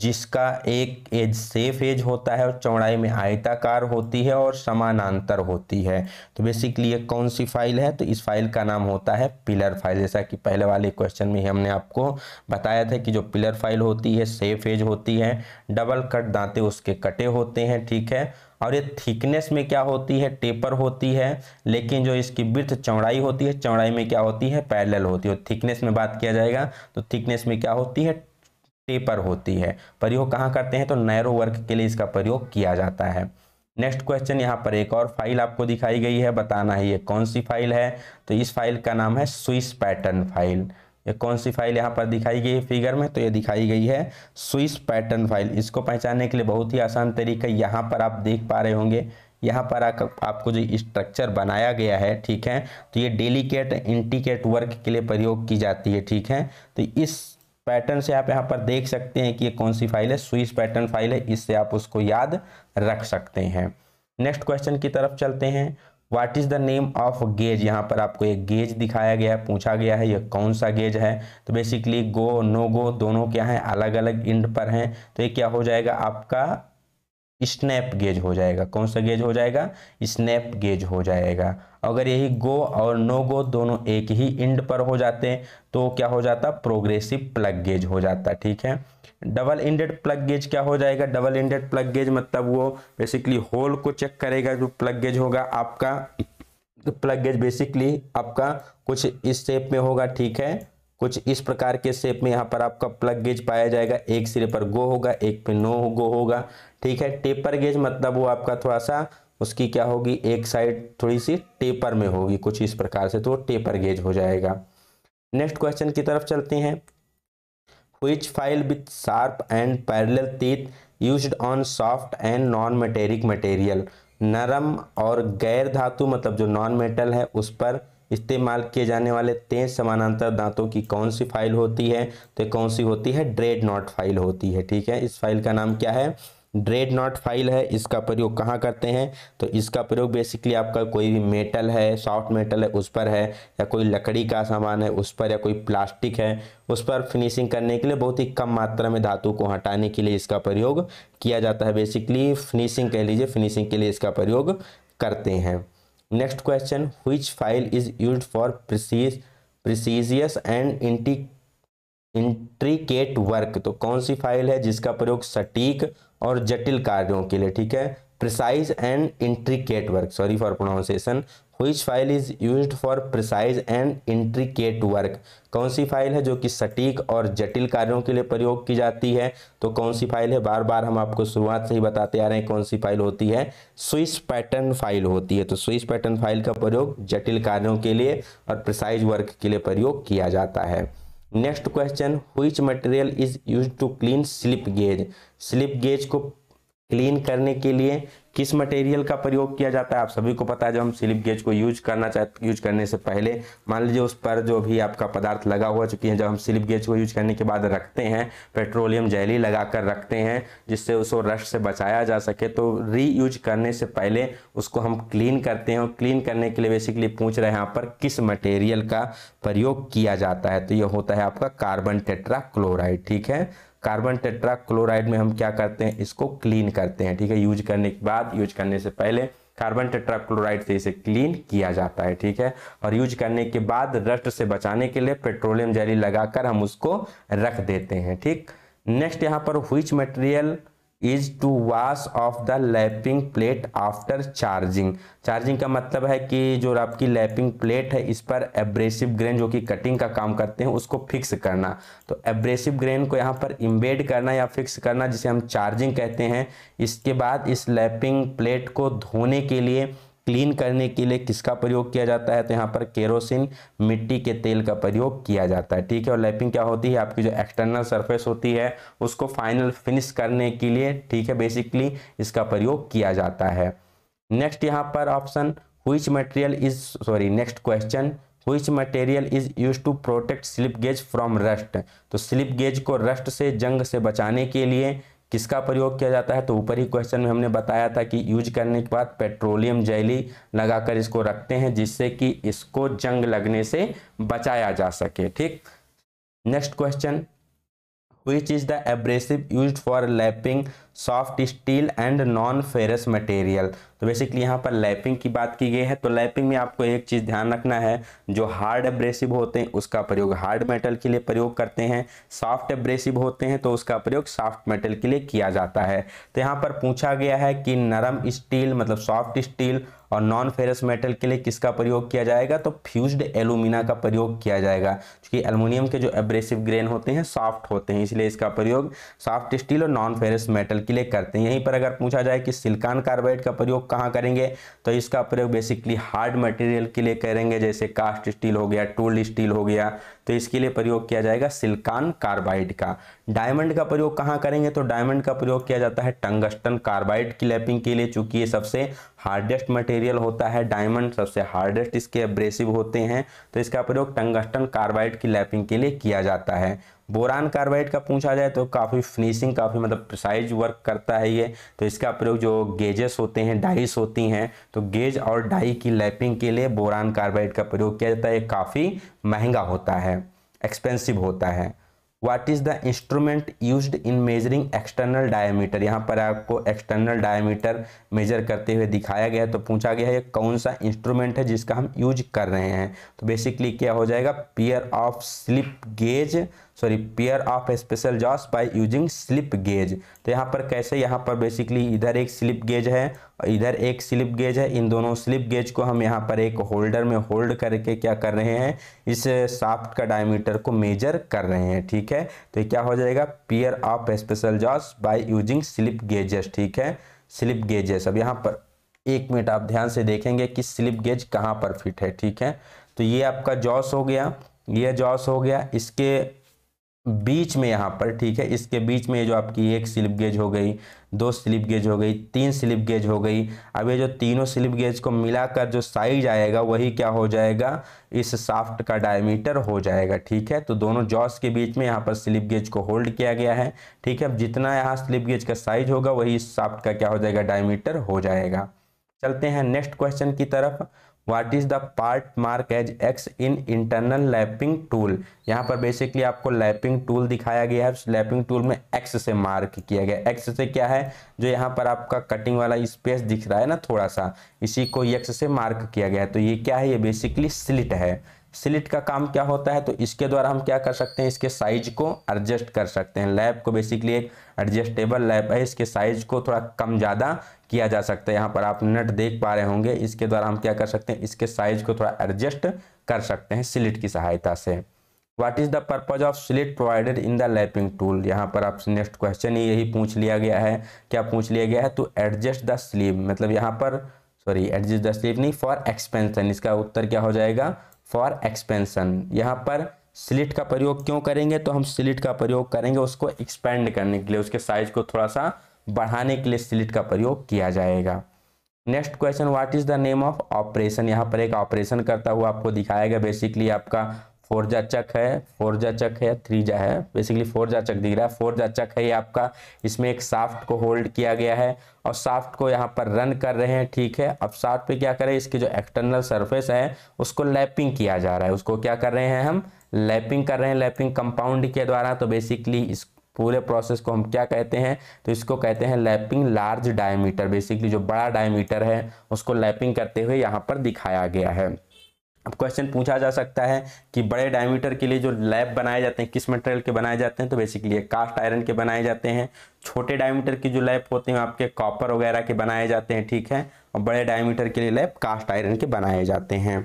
जिसका एक एज सेफ एज होता है और चौड़ाई में आयताकार होती है और समानांतर होती है तो बेसिकली ये कौन सी फाइल है तो इस फाइल का नाम होता है पिलर फाइल जैसा कि पहले वाले क्वेश्चन में ही हमने आपको बताया था कि जो पिलर फाइल होती है सेफ एज होती है डबल कट दांते उसके कटे होते हैं ठीक है और ये थिकनेस में क्या होती है टेपर होती है लेकिन जो इसकी ब्रथ चौड़ाई होती है चौड़ाई में क्या होती है पैरेलल होती है थिकनेस में बात किया जाएगा तो थिकनेस में क्या होती है टेपर होती है प्रयोग कहाँ करते हैं तो नैरो वर्क के लिए इसका प्रयोग किया जाता है नेक्स्ट क्वेश्चन यहाँ पर एक और फाइल आपको दिखाई गई है बताना है ये कौन सी फाइल है तो इस फाइल का नाम है स्विस पैटर्न फाइल ये कौन सी फाइल यहाँ पर दिखाई गई है फिगर में तो ये दिखाई गई है स्विस पैटर्न फाइल इसको पहचानने के लिए बहुत ही आसान तरीका यहाँ पर आप देख पा रहे होंगे यहाँ पर आपको जो स्ट्रक्चर बनाया गया है ठीक है तो ये डेलीकेट इंटीकेट वर्क के लिए प्रयोग की जाती है ठीक है तो इस पैटर्न से आप यहाँ पर देख सकते हैं कि ये कौन सी फाइल है स्विस पैटर्न फाइल है इससे आप उसको याद रख सकते हैं नेक्स्ट क्वेश्चन की तरफ चलते हैं what is the name of gauge यहाँ पर आपको एक गेज दिखाया गया है पूछा गया है यह कौन सा गेज है तो बेसिकली गो नो गो दोनों क्या है अलग अलग इंड पर हैं तो ये क्या हो जाएगा आपका स्नैप गेज हो जाएगा कौन सा गेज हो जाएगा स्नैप गेज हो जाएगा अगर यही गो और नो गो दोनों एक ही इंड पर हो जाते हैं तो क्या हो जाता प्रोग्रेसिव प्लग गेज हो जाता ठीक है डबल इंडेड प्लग गेज क्या हो जाएगा डबल इंडेड प्लग गेज मतलब वो बेसिकली होल को चेक करेगा जो प्लग गेज होगा आपका प्लग गेज बेसिकली आपका कुछ इस शेप में होगा ठीक है कुछ इस प्रकार के शेप में यहाँ पर आपका प्लग गेज पाया जाएगा एक सिरे पर गो होगा एक पे नो गो होगा ठीक है टेपर गेज मतलब वो आपका थोड़ा सा उसकी क्या होगी एक साइड थोड़ी सी टेपर में होगी कुछ इस प्रकार से तो टेपर गेज हो जाएगा नेक्स्ट क्वेश्चन की तरफ चलते हैं which file with sharp and parallel teeth used on soft and non metallic material नरम और गैर धातु मतलब जो नॉन मेटल है उस पर इस्तेमाल किए जाने वाले तेज समानांतर दांतों की कौन सी फाइल होती है तो कौन सी होती है ड्रेड नॉट फाइल होती है ठीक है इस फाइल का नाम क्या है ड्रेड नॉट फाइल है इसका प्रयोग कहाँ करते हैं तो इसका प्रयोग बेसिकली आपका कोई भी मेटल है सॉफ्ट मेटल है उस पर है या कोई लकड़ी का सामान है उस पर या कोई प्लास्टिक है उस पर फिनिशिंग करने के लिए बहुत ही कम मात्रा में धातु को हटाने के लिए इसका प्रयोग किया जाता है बेसिकली फिनिशिंग कह लीजिए फिनिशिंग के लिए इसका प्रयोग करते हैं next question which file is use for precise precious and इंटी इंट्रिकेट वर्क तो कौन सी फाइल है जिसका प्रयोग सटीक और जटिल कार्यों के लिए ठीक है precise and intricate work sorry for pronunciation which file is use for precise and intricate work कौन सी फाइल है जो कि सटीक और जटिल कार्यों के लिए प्रयोग की जाती है तो कौन सी फाइल है बार बार हम आपको शुरुआत से ही बताते आ रहे हैं कौन सी फाइल होती है स्विस पैटर्न फाइल होती है तो स्विस पैटर्न फाइल का प्रयोग जटिल कार्यों के लिए और प्रिसाइज वर्क के लिए प्रयोग किया जाता है next question which material is use to clean slip gauge slip gauge को क्लीन करने के लिए किस मटेरियल का प्रयोग किया जाता है आप सभी को पता है जब हम स्लिप गेज को यूज करना चाहते यूज करने से पहले मान लीजिए उस पर जो भी आपका पदार्थ लगा हुआ चुकी है जब हम स्लिप गेज को यूज करने के बाद रखते हैं पेट्रोलियम लगा लगाकर रखते हैं जिससे उसको रश से बचाया जा सके तो यूज करने से पहले उसको हम क्लीन करते हैं और क्लीन करने के लिए बेसिकली पूछ रहे हैं यहाँ पर किस मटेरियल का प्रयोग किया जाता है तो ये होता है आपका कार्बन टेट्रा क्लोराइड ठीक है कार्बन टेट्रा क्लोराइड में हम क्या करते हैं इसको क्लीन करते हैं ठीक है यूज करने के बाद यूज करने से पहले कार्बन टेट्राक्लोराइड से इसे क्लीन किया जाता है ठीक है और यूज करने के बाद रस्ट से बचाने के लिए पेट्रोलियम जैली लगाकर हम उसको रख देते हैं ठीक नेक्स्ट यहाँ पर which material is to wash off the lapping plate after charging charging का मतलब है कि जो आपकी लैपिंग प्लेट है इस पर एब्रेसिव ग्रेन जो कि कटिंग का काम करते हैं उसको फिक्स करना तो एब्रेसिव ग्रेन को यहाँ पर इम्बेड करना या फिक्स करना जिसे हम चार्जिंग कहते हैं इसके बाद इस लैपिंग प्लेट को धोने के लिए क्लीन करने के लिए किसका प्रयोग किया जाता है तो यहाँ पर केरोसिन मिट्टी के तेल का प्रयोग किया जाता है ठीक है और लैपिंग क्या होती है आपकी जो एक्सटर्नल सरफेस होती है उसको फाइनल फिनिश करने के लिए ठीक है बेसिकली इसका प्रयोग किया जाता है नेक्स्ट यहाँ पर option which material is sorry next question which material is use to protect slip gauge from rust तो स्लिप गेज को रस्ट से जंग से बचाने के लिए किसका प्रयोग किया जाता है तो ऊपरी क्वेश्चन में हमने बताया था कि यूज करने के बाद पेट्रोलियम जैली लगाकर इसको रखते हैं जिससे कि इसको जंग लगने से बचाया जा सके ठीक next question which is the abrasive used for lapping soft steel and non ferrous material तो बेसिकली यहाँ पर लैपिंग की बात की गई है तो लैपिंग में आपको एक चीज़ ध्यान रखना है जो हार्ड एब्रेसिव होते हैं उसका प्रयोग हार्ड मेटल के लिए प्रयोग करते हैं सॉफ्ट एब्रेसिव होते हैं तो उसका प्रयोग सॉफ्ट मेटल के लिए किया जाता है तो यहाँ पर पूछा गया है कि नरम स्टील मतलब सॉफ्ट स्टील और नॉन फेरस मेटल के लिए किसका प्रयोग किया जाएगा तो फ्यूज्ड एलुमिना का प्रयोग किया जाएगा क्योंकि एलुमिनियम के जो एब्रेसिव ग्रेन होते हैं सॉफ्ट होते हैं इसलिए इसका प्रयोग सॉफ्ट स्टील और नॉन फेरस मेटल के लिए करते हैं यहीं पर अगर पूछा जाए कि सिल्कान कार्बाइड का प्रयोग कहाँ करेंगे तो इसका प्रयोग बेसिकली हार्ड मटेरियल के लिए करेंगे जैसे कास्ट स्टील हो गया टूल्ड स्टील हो गया तो इसके लिए प्रयोग किया जाएगा सिल्कान कार्बाइड का डायमंड का प्रयोग कहाँ करेंगे तो डायमंड का प्रयोग किया जाता है टंगस्टन कार्बाइड की लैपिंग के लिए चूंकि ये सबसे हार्डेस्ट मटेरियल होता है डायमंड सबसे हार्डेस्ट इसके एब्रेसिव होते हैं तो इसका प्रयोग टंगस्टन कार्बाइड की लैपिंग के लिए किया जाता है बोरान कार्बाइड का पूछा जाए तो काफ़ी फिनिशिंग काफ़ी मतलब प्रिसाइज वर्क करता है ये तो इसका प्रयोग जो गेजेस होते हैं डाइस होती हैं तो गेज और डाई की लैपिंग के लिए बोरान कार्बाइड का प्रयोग किया जाता है काफ़ी महंगा होता है एक्सपेंसिव होता है what is the instrument use in measuring external diameter यहाँ पर आपको एक्सटर्नल डायमीटर मेजर करते हुए दिखाया गया है तो पूछा गया है कौन सा इंस्ट्रूमेंट है जिसका हम यूज कर रहे हैं तो बेसिकली क्या हो जाएगा pair of slip gauge sorry pair of special jaws by using slip gauge तो यहाँ पर कैसे यहाँ पर बेसिकली इधर एक स्लिप गेज है और इधर एक स्लिप गेज है इन दोनों स्लिप गेज को हम यहाँ पर एक होल्डर में होल्ड करके क्या कर रहे हैं इस साफ्ट का डायमीटर को मेजर कर रहे हैं ठीक है तो क्या हो जाएगा pair of special jaws by using slip gauges ठीक है स्लिप गेज है सब यहाँ पर एक मिनट आप ध्यान से देखेंगे कि स्लिप गेज कहाँ पर फिट है ठीक है तो ये आपका जॉस हो गया ये जॉस हो गया इसके बीच में यहाँ पर ठीक है इसके बीच में जो आपकी एक स्लिप गेज हो गई दो स्लिप गेज हो गई तीन स्लिप गेज हो गई अब ये जो तीनों स्लिप गेज को मिलाकर जो साइज आएगा वही क्या हो जाएगा इस साफ्ट का डायमीटर हो जाएगा ठीक है तो दोनों जॉस के बीच में यहाँ पर स्लिप गेज को होल्ड किया गया है ठीक है अब जितना यहाँ स्लिप गेज का साइज होगा वही इस साफ्ट का क्या हो जाएगा डायमीटर हो जाएगा चलते हैं नेक्स्ट क्वेश्चन की तरफ what is the part mark as X in internal lapping tool यहाँ पर बेसिकली आपको लैपिंग टूल दिखाया गया है उस लैपिंग टूल में एक्स से मार्क किया गया एक्स से क्या है जो यहाँ पर आपका कटिंग वाला स्पेस दिख रहा है ना थोड़ा सा इसी को एक्स से मार्क किया गया है तो ये क्या है ये बेसिकली स्लिट है स्लिट का काम क्या होता है तो इसके द्वारा हम क्या कर सकते हैं इसके साइज को एडजस्ट कर सकते हैं लैब को बेसिकली एक एडजस्टेबल लैब है इसके साइज को थोड़ा कम ज़्यादा किया जा सकता है यहाँ पर आप नट देख पा रहे होंगे इसके द्वारा हम क्या कर सकते हैं इसके साइज को थोड़ा एडजस्ट कर सकते हैं स्लिट की सहायता से what is the purpose of slit provided in the lapping tool यहाँ पर आपसे नेक्स्ट क्वेश्चन ही यही पूछ लिया गया है क्या पूछ लिया गया है तो एडजस्ट द स्लीव मतलब यहाँ पर सॉरी एडजस्ट द स्लीव नहीं फॉर एक्सपेंशन इसका उत्तर क्या हो जाएगा फॉर एक्सपेंशन यहाँ पर स्लिट का प्रयोग क्यों करेंगे तो हम स्लिट का प्रयोग करेंगे उसको एक्सपेंड करने के लिए उसके साइज को थोड़ा सा बढ़ाने के लिए स्लिट का प्रयोग किया जाएगा next question what is the name of operation यहाँ पर एक ऑपरेशन करता हुआ आपको दिखाएगा बेसिकली आपका फोर जा चक है फोर जा चक है थ्री जा है बेसिकली फोर जा चक दिख रहा है फोर जा चक है ये आपका इसमें एक साफ्ट को होल्ड किया गया है और साफ्ट को यहाँ पर रन कर रहे हैं ठीक है अब साफ्ट पे क्या करें इसके जो एक्सटर्नल सरफेस है उसको लैपिंग किया जा रहा है उसको क्या कर रहे हैं हम लैपिंग कर रहे हैं लैपिंग कंपाउंड के द्वारा तो बेसिकली इस पूरे प्रोसेस को हम क्या कहते हैं तो इसको कहते हैं लैपिंग लार्ज डायमीटर बेसिकली जो बड़ा डायमीटर है उसको लैपिंग करते हुए यहाँ पर दिखाया गया है अब क्वेश्चन पूछा जा सकता है कि बड़े डायमीटर के लिए जो लैब बनाए जाते हैं किस मटेरियल के बनाए जाते हैं तो बेसिकली कास्ट आयरन के बनाए जाते हैं छोटे डायमीटर की जो लैब होते हैं आपके कॉपर वगैरह के बनाए जाते हैं ठीक है और बड़े डायमीटर के लिए लैब कास्ट आयरन के बनाए जाते हैं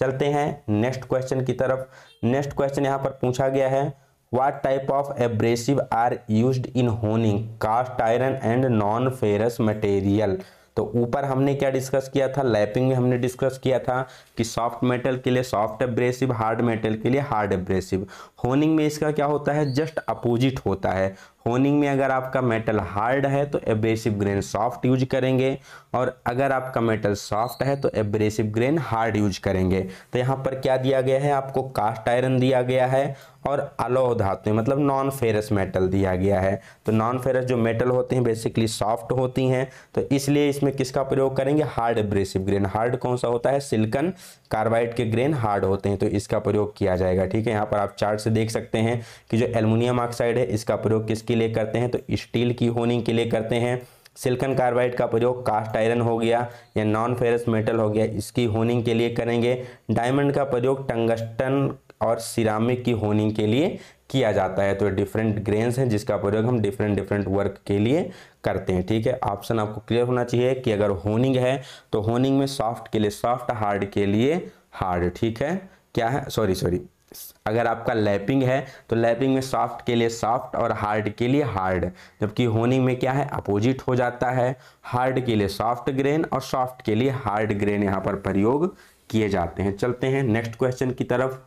चलते हैं नेक्स्ट क्वेश्चन की तरफ नेक्स्ट क्वेश्चन यहाँ पर पूछा गया है what type of abrasive are use in honing cast iron and non ferrous material तो ऊपर हमने क्या डिस्कस किया था लैपिंग में हमने डिस्कस किया था कि सॉफ्ट मेटल के लिए सॉफ्ट एब्रेसिव हार्ड मेटल के लिए हार्ड एब्रेसिव होनिंग में इसका क्या होता है जस्ट अपोजिट होता है होनिंग में अगर आपका मेटल हार्ड है तो एब्रेसिव ग्रेन सॉफ्ट यूज करेंगे और अगर आपका मेटल सॉफ्ट है तो एब्रेसिव ग्रेन हार्ड यूज करेंगे तो यहाँ पर क्या दिया गया है आपको कास्ट आयरन दिया गया है और अलोह धातु मतलब नॉन फेरस मेटल दिया गया है तो नॉन फेरस जो मेटल होते हैं बेसिकली सॉफ्ट होती हैं तो इसलिए इसमें किसका प्रयोग करेंगे हार्ड एब्रेसिव ग्रेन हार्ड कौन सा होता है सिल्कन कार्बाइड के ग्रेन हार्ड होते हैं तो इसका प्रयोग किया जाएगा ठीक है यहाँ पर आप चार्ट से देख सकते हैं कि जो एल्यूमिनियम ऑक्साइड है इसका प्रयोग किसके के लिए करते हैं तो स्टील की होनिंग के लिए करते हैं सिल्कन कार्बाइड का प्रयोग कास्ट आयरन हो गया या नॉन फेरस मेटल हो गया इसकी होनिंग के लिए करेंगे डायमंड का प्रयोग टंगस्टन और सिरामिक की होनिंग के लिए किया जाता है तो डिफरेंट ग्रेन्स हैं जिसका प्रयोग हम डिफरेंट डिफरेंट वर्क के लिए करते हैं ठीक है ऑप्शन आपको क्लियर होना चाहिए कि अगर होनिंग है तो होनिंग में सॉफ्ट के लिए सॉफ्ट हार्ड के लिए हार्ड ठीक है क्या है सॉरी सॉरी अगर आपका लैपिंग है तो लैपिंग में सॉफ्ट के लिए सॉफ्ट और हार्ड के लिए हार्ड जबकि होनिंग में क्या है अपोजिट हो जाता है हार्ड के लिए सॉफ्ट ग्रेन और सॉफ्ट के लिए हार्ड ग्रेन यहाँ पर प्रयोग किए जाते हैं चलते हैं नेक्स्ट क्वेश्चन की तरफ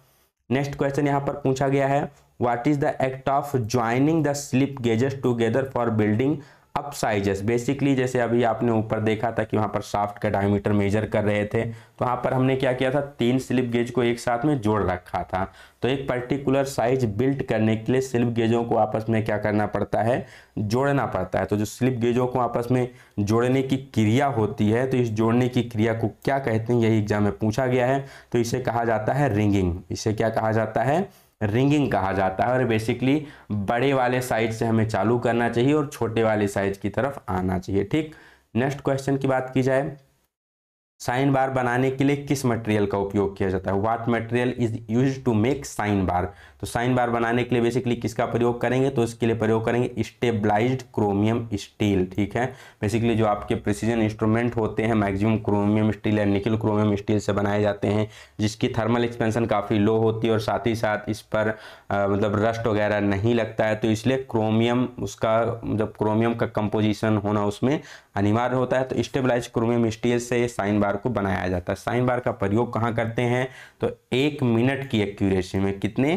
नेक्स्ट क्वेश्चन यहाँ पर पूछा गया है what is the act of joining the slip gauges together for building up sizes basically जैसे अभी आपने ऊपर देखा था कि वहाँ पर शाफ्ट का डायमीटर मेजर कर रहे थे तो वहाँ पर हमने क्या किया था तीन स्लिप गेज को एक साथ में जोड़ रखा था तो एक पर्टिकुलर साइज बिल्ट करने के लिए स्लिप गेजों को आपस में क्या करना पड़ता है जोड़ना पड़ता है तो जो स्लिप गेजों को आपस में जोड़ने की क्रिया होती है तो इस जोड़ने की क्रिया को क्या कहते हैं यही एग्जाम में पूछा गया है तो इसे कहा जाता है रिंगिंग इसे क्या कहा जाता है रिंगिंग कहा जाता है और बेसिकली बड़े वाले साइज से हमें चालू करना चाहिए और छोटे वाले साइज की तरफ आना चाहिए ठीक नेक्स्ट क्वेश्चन की बात की जाए साइन बार बनाने के लिए किस मटेरियल का उपयोग किया जाता है what material is use to make sine bar तो साइन बार बनाने के लिए बेसिकली किसका प्रयोग करेंगे तो इसके लिए प्रयोग करेंगे स्टेबलाइज्ड क्रोमियम स्टील ठीक है बेसिकली जो आपके प्रिसीजन इंस्ट्रूमेंट होते हैं मैक्सिमम क्रोमियम स्टील या निकिल क्रोमियम स्टील से बनाए जाते हैं जिसकी थर्मल एक्सपेंसन काफ़ी लो होती है और साथ ही साथ इस पर आ, मतलब रस्ट वगैरह नहीं लगता है तो इसलिए क्रोमियम उसका मतलब क्रोमियम का कंपोजिशन होना उसमें अनिवार्य होता है तो स्टेबलाइज क्रोमियम स्टील से साइन बार को बनाया जाता है साइन बार का प्रयोग कहाँ करते हैं तो एक मिनट की एक्यूरेसी में कितने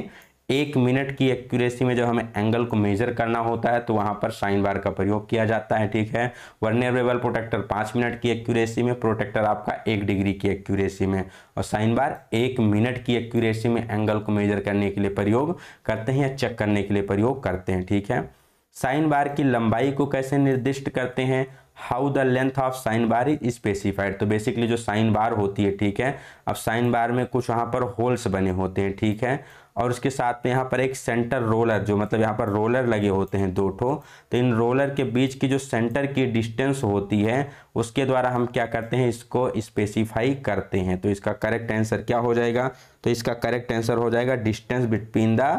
एक मिनट की एक्यूरेसी में जब हमें एंगल को मेजर करना होता है तो वहाँ पर साइन बार का प्रयोग किया जाता है ठीक है वर्नेबल प्रोटेक्टर पाँच मिनट की एक्यूरेसी में प्रोटेक्टर आपका एक डिग्री की एक्यूरेसी में और साइन बार एक मिनट की एक्यूरेसी में एंगल को मेजर करने के लिए प्रयोग करते हैं या चेक करने के लिए प्रयोग करते हैं ठीक है साइन बार की लंबाई को कैसे निर्दिष्ट करते हैं how the length of sine bar is specified तो बेसिकली जो साइन बार होती है ठीक है अब साइन बार में कुछ वहाँ पर होल्स बने होते हैं ठीक है और उसके साथ में यहाँ पर एक सेंटर रोलर जो मतलब यहाँ पर रोलर लगे होते हैं दो ठो तो इन रोलर के बीच की जो सेंटर की डिस्टेंस होती है उसके द्वारा हम क्या करते हैं इसको स्पेसिफाई करते हैं तो इसका करेक्ट आंसर क्या हो जाएगा तो इसका करेक्ट आंसर हो जाएगा distance between the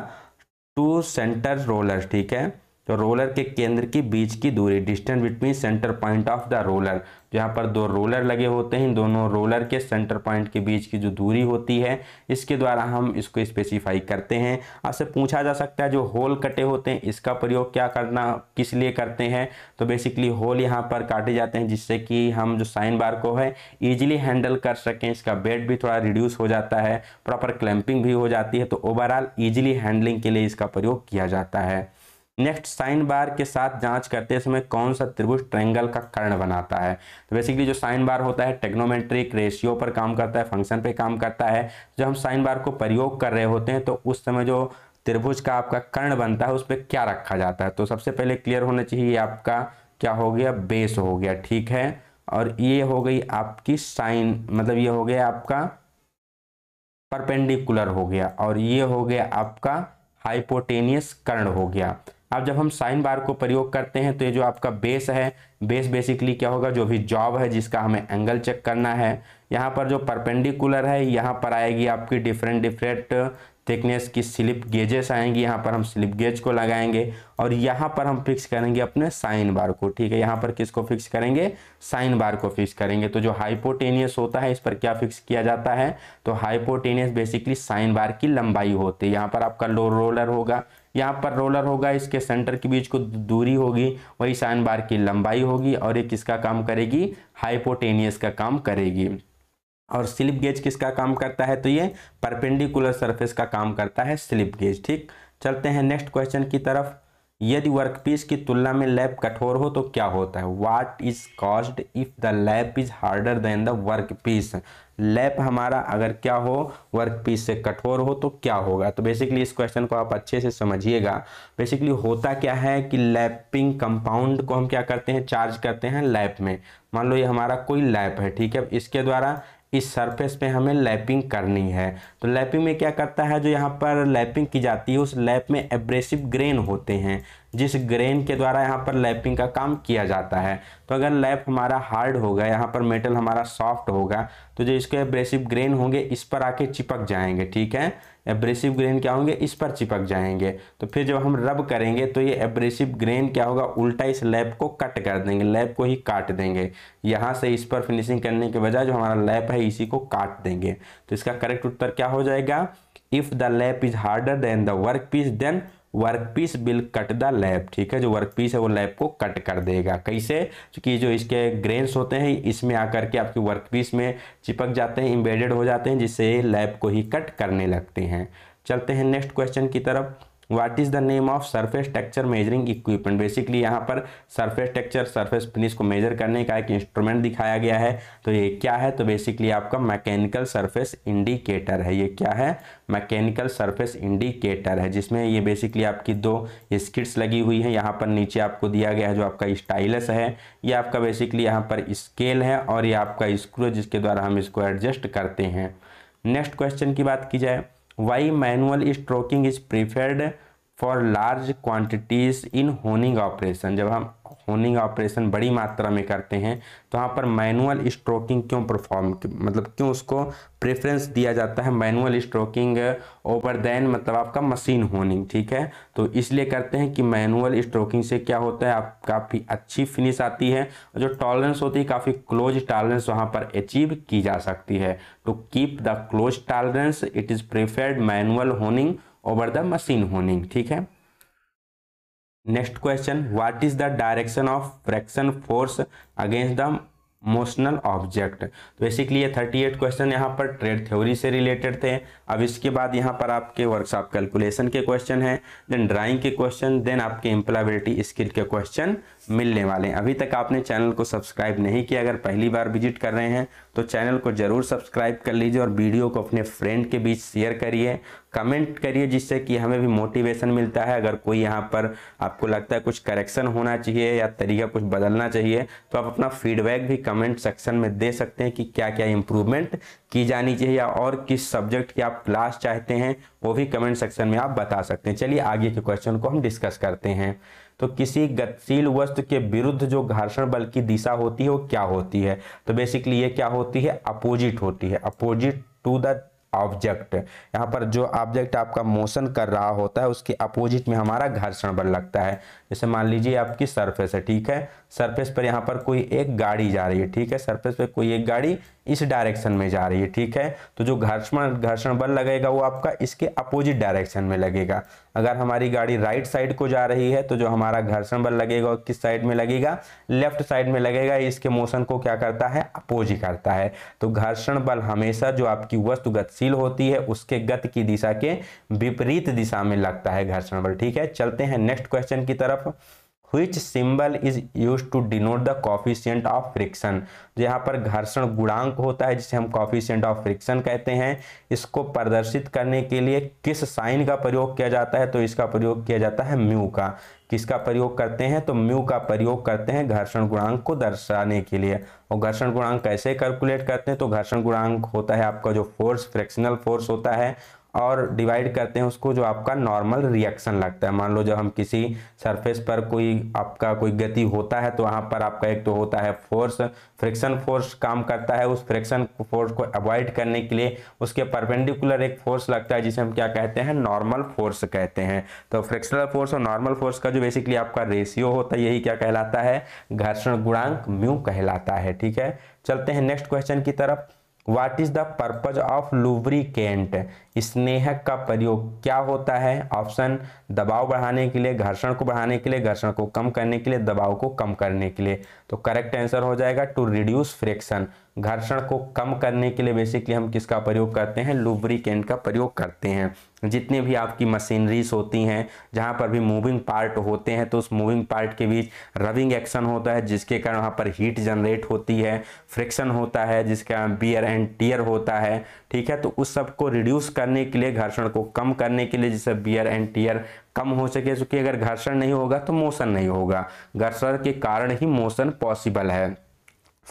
two centre roller ठीक है तो रोलर के केंद्र की बीच की दूरी distance between centre point of the roller जहाँ पर दो रोलर लगे होते हैं दोनों रोलर के सेंटर पॉइंट के बीच की जो दूरी होती है इसके द्वारा हम इसको स्पेसिफाई करते हैं आपसे पूछा जा सकता है जो होल कटे होते हैं इसका प्रयोग क्या करना किस लिए करते हैं तो बेसिकली होल यहाँ पर काटे जाते हैं जिससे कि हम जो साइन बार को है ईजिली हैंडल कर सकें इसका वेट भी थोड़ा रिड्यूस हो जाता है प्रॉपर क्लैंपिंग भी हो जाती है तो ओवरऑल ईजिली हैंडलिंग के लिए इसका प्रयोग किया जाता है नेक्स्ट साइन बार के साथ जांच करते समय कौन सा त्रिभुज ट्रेंगल का कर्ण बनाता है तो बेसिकली जो साइन बार होता है टेक्नोमेट्रिक रेशियो पर काम करता है फंक्शन पे काम करता है जब हम साइन बार को प्रयोग कर रहे होते हैं तो उस समय जो त्रिभुज का आपका कर्ण बनता है उस पर क्या रखा जाता है तो सबसे पहले क्लियर होना चाहिए आपका क्या हो गया बेस हो गया ठीक है और ये हो गई आपकी साइन मतलब ये हो गया आपका परपेंडिकुलर हो गया और ये हो गया आपका हाइपोटेनियस कर्ण हो गया अब जब हम साइन बार को प्रयोग करते हैं तो ये जो आपका बेस है बेस बेसिकली क्या होगा जो भी जॉब है जिसका हमें एंगल चेक करना है यहाँ पर जो परपेंडिकुलर है यहाँ पर आएगी आपकी डिफरेंट डिफरेंट थिकनेस की स्लिप गेजेस आएंगी यहाँ पर हम स्लिप गेज को लगाएंगे और यहाँ पर हम फिक्स करेंगे अपने साइन बार को ठीक है यहाँ पर किसको फिक्स करेंगे साइन बार को फिक्स करेंगे तो जो हाइपोटेनियस होता है इस पर क्या फिक्स किया जाता है तो हाइपोटेनियस बेसिकली साइन बार की लंबाई होती है यहाँ पर आपका लो रोलर होगा यहाँ पर रोलर होगा इसके सेंटर के बीच को दूरी होगी वही साइन बार की लंबाई होगी और ये किसका काम करेगी हाइपोटेनियस का काम करेगी और स्लिप गेज किसका काम करता है तो ये परपेंडिकुलर सरफेस का काम करता है स्लिप गेज ठीक चलते हैं नेक्स्ट क्वेश्चन की तरफ यदि वर्कपीस की तुलना में लैब कठोर हो तो क्या होता है what is caused if the lap is harder than the piece lap हमारा अगर क्या हो वर्क पीस से कठोर हो तो क्या होगा तो बेसिकली इस क्वेश्चन को आप अच्छे से समझिएगा बेसिकली होता क्या है कि लैपिंग कंपाउंड को हम क्या करते हैं चार्ज करते हैं लैप में मान लो ये हमारा कोई लैप है ठीक है इसके द्वारा इस सरफेस पे हमें लैपिंग करनी है तो लैपिंग में क्या करता है जो यहाँ पर लैपिंग की जाती है उस लैप में एब्रेसिव ग्रेन होते हैं जिस ग्रेन के द्वारा यहाँ पर लैपिंग का काम किया जाता है तो अगर लैप हमारा हार्ड होगा यहाँ पर मेटल हमारा सॉफ्ट होगा तो जो इसके एब्रेसिव ग्रेन होंगे इस पर आके चिपक जाएंगे ठीक है एब्रेसिव ग्रेन क्या होंगे इस पर चिपक जाएंगे तो फिर जब हम रब करेंगे तो ये एब्रेसिव ग्रेन क्या होगा उल्टा इस लैप को कट कर देंगे लैप को ही काट देंगे यहाँ से इस पर फिनिशिंग करने के बजाय जो हमारा लैप है इसी को काट देंगे तो इसका करेक्ट उत्तर क्या हो जाएगा if the lap is harder than the work piece then work piece will cut the lap ठीक है जो वर्क पीस है वो लैप को कट कर देगा कैसे क्योंकि जो इसके ग्रेन्स होते हैं इसमें आकर के आपके वर्क पीस में चिपक जाते हैं इम्बेडेड हो जाते हैं जिससे लैब को ही कट करने लगते हैं चलते हैं नेक्स्ट क्वेश्चन की तरफ what is the name of surface texture measuring equipment basically यहाँ पर सरफेस टेक्चर सरफेस फिनिश को मेजर करने का एक इंस्ट्रूमेंट दिखाया गया है तो ये क्या है तो बेसिकली आपका मैकेनिकल सरफेस इंडिकेटर है ये क्या है मैकेनिकल सरफेस इंडिकेटर है जिसमें ये बेसिकली आपकी दो स्किट्स लगी हुई है यहाँ पर नीचे आपको दिया गया है जो आपका स्टाइलस है ये आपका बेसिकली यहाँ पर स्केल है और ये आपका स्क्रू जिसके द्वारा हम इसको एडजस्ट करते हैं नेक्स्ट क्वेश्चन की बात की जाए why manual stroking is preferred for large quantities in honing operation जब हम होनिंग ऑपरेशन बड़ी मात्रा में करते हैं तो वहाँ पर मैनुअल स्ट्रोकिंग क्यों परफॉर्म मतलब क्यों उसको प्रेफरेंस दिया जाता है मैनुअल स्ट्रोकिंग ओवर देन मतलब आपका मशीन होनिंग ठीक है तो इसलिए करते हैं कि मैनुअल स्ट्रोकिंग से क्या होता है आप काफ़ी अच्छी फिनिश आती है जो टॉलरेंस होती है काफ़ी क्लोज टॉलरेंस वहाँ पर अचीव की जा सकती है to keep the close tolerance it is preferred manual honing over the machine honing ठीक है next question what is the direction of friction force against the motional object तो बेसिकली ये 38 क्वेश्चन यहाँ पर ट्रेड थ्योरी से related थे अब इसके बाद यहाँ पर आपके वर्कशॉप कैलकुलेशन के क्वेश्चन हैं देन ड्राइंग के क्वेश्चन देन आपके एम्प्लायबिलिटी स्किल के क्वेश्चन मिलने वाले हैं अभी तक आपने चैनल को सब्सक्राइब नहीं किया अगर पहली बार विजिट कर रहे हैं तो चैनल को जरूर सब्सक्राइब कर लीजिए और वीडियो को अपने फ्रेंड के बीच शेयर करिए कमेंट करिए जिससे कि हमें भी मोटिवेशन मिलता है अगर कोई यहाँ पर आपको लगता है कुछ करेक्शन होना चाहिए या तरीका कुछ बदलना चाहिए तो आप अपना फीडबैक भी कमेंट सेक्शन में दे सकते हैं कि क्या क्या इम्प्रूवमेंट की जानी चाहिए या और किस सब्जेक्ट की आप क्लास चाहते हैं वो भी कमेंट सेक्शन में आप बता सकते हैं चलिए आगे के क्वेश्चन को हम डिस्कस करते हैं तो किसी गतिशील वस्तु के विरुद्ध जो घर्षण बल की दिशा होती है वो क्या होती है तो बेसिकली ये क्या होती है अपोजिट होती है अपोजिट टू द ऑब्जेक्ट यहाँ पर जो ऑब्जेक्ट आपका मोशन कर रहा होता है उसके अपोजिट में हमारा घर्षण बल लगता है जैसे मान लीजिए आपकी सरफेस है ठीक है सरफेस पर यहाँ पर कोई एक गाड़ी जा रही है ठीक है सरफेस पर कोई एक गाड़ी इस डायरेक्शन में जा रही है ठीक है तो जो घर्षण घर्षण बल लगेगा वो आपका इसके अपोजिट डायरेक्शन में लगेगा अगर हमारी गाड़ी राइट साइड को जा रही है तो जो हमारा घर्षण बल लगेगा किस साइड में लगेगा लेफ्ट साइड में लगेगा इसके मोशन को क्या करता है अपोज करता है तो घर्षण बल हमेशा जो आपकी वस्तु गतिशील होती है उसके गति की दिशा के विपरीत दिशा में लगता है घर्षण बल ठीक है चलते हैं नेक्स्ट क्वेश्चन की तरफ which symbol is used to denote the coefficient of friction जो यहाँ पर घर्षण गुणांक होता है जिसे हम coefficient of friction कहते हैं इसको प्रदर्शित करने के लिए किस साइन का प्रयोग किया जाता है तो इसका प्रयोग किया जाता है म्यू का किसका प्रयोग करते हैं तो म्यू का प्रयोग करते हैं घर्षण गुणांक को दर्शाने के लिए और घर्षण गुणांक कैसे कैलकुलेट करते हैं तो घर्षण गुणांक होता है आपका जो फोर्स फ्रैक्शनल फोर्स होता है और डिवाइड करते हैं उसको जो आपका नॉर्मल रिएक्शन लगता है मान लो जब हम किसी सरफेस पर कोई आपका कोई गति होता है तो वहाँ पर आपका एक तो होता है फोर्स फ्रिक्शन फोर्स काम करता है उस फ्रिक्शन फोर्स को अवॉइड करने के लिए उसके परपेंडिकुलर एक फोर्स लगता है जिसे हम क्या कहते हैं नॉर्मल फोर्स कहते हैं तो फ्रिक्शनल फोर्स और नॉर्मल फोर्स का जो बेसिकली आपका रेशियो होता है यही क्या कहलाता है घर्षण गुणांक म्यू कहलाता है ठीक है चलते हैं नेक्स्ट क्वेश्चन की तरफ what is the purpose of lubricant स्नेहक का प्रयोग क्या होता है ऑप्शन दबाव बढ़ाने के लिए घर्षण को बढ़ाने के लिए घर्षण को कम करने के लिए दबाव को कम करने के लिए तो करेक्ट आंसर हो जाएगा टू रिड्यूस फ्रिक्शन घर्षण को कम करने के लिए बेसिकली हम किसका प्रयोग करते हैं लुब्रिकेंट का प्रयोग करते हैं जितनी भी आपकी मशीनरीज होती हैं जहाँ पर भी मूविंग पार्ट होते हैं तो उस मूविंग पार्ट के बीच रबिंग एक्शन होता है जिसके कारण वहाँ पर हीट जनरेट होती है फ्रिक्शन होता है जिसके कारण बियर एंड टीयर होता है ठीक है तो उस सब को रिड्यूस करने के लिए घर्षण को कम करने के लिए जिससे बियर एंड टीयर कम हो सके क्योंकि अगर घर्षण नहीं होगा तो मोशन नहीं होगा घर्षण के कारण ही मोशन पॉसिबल है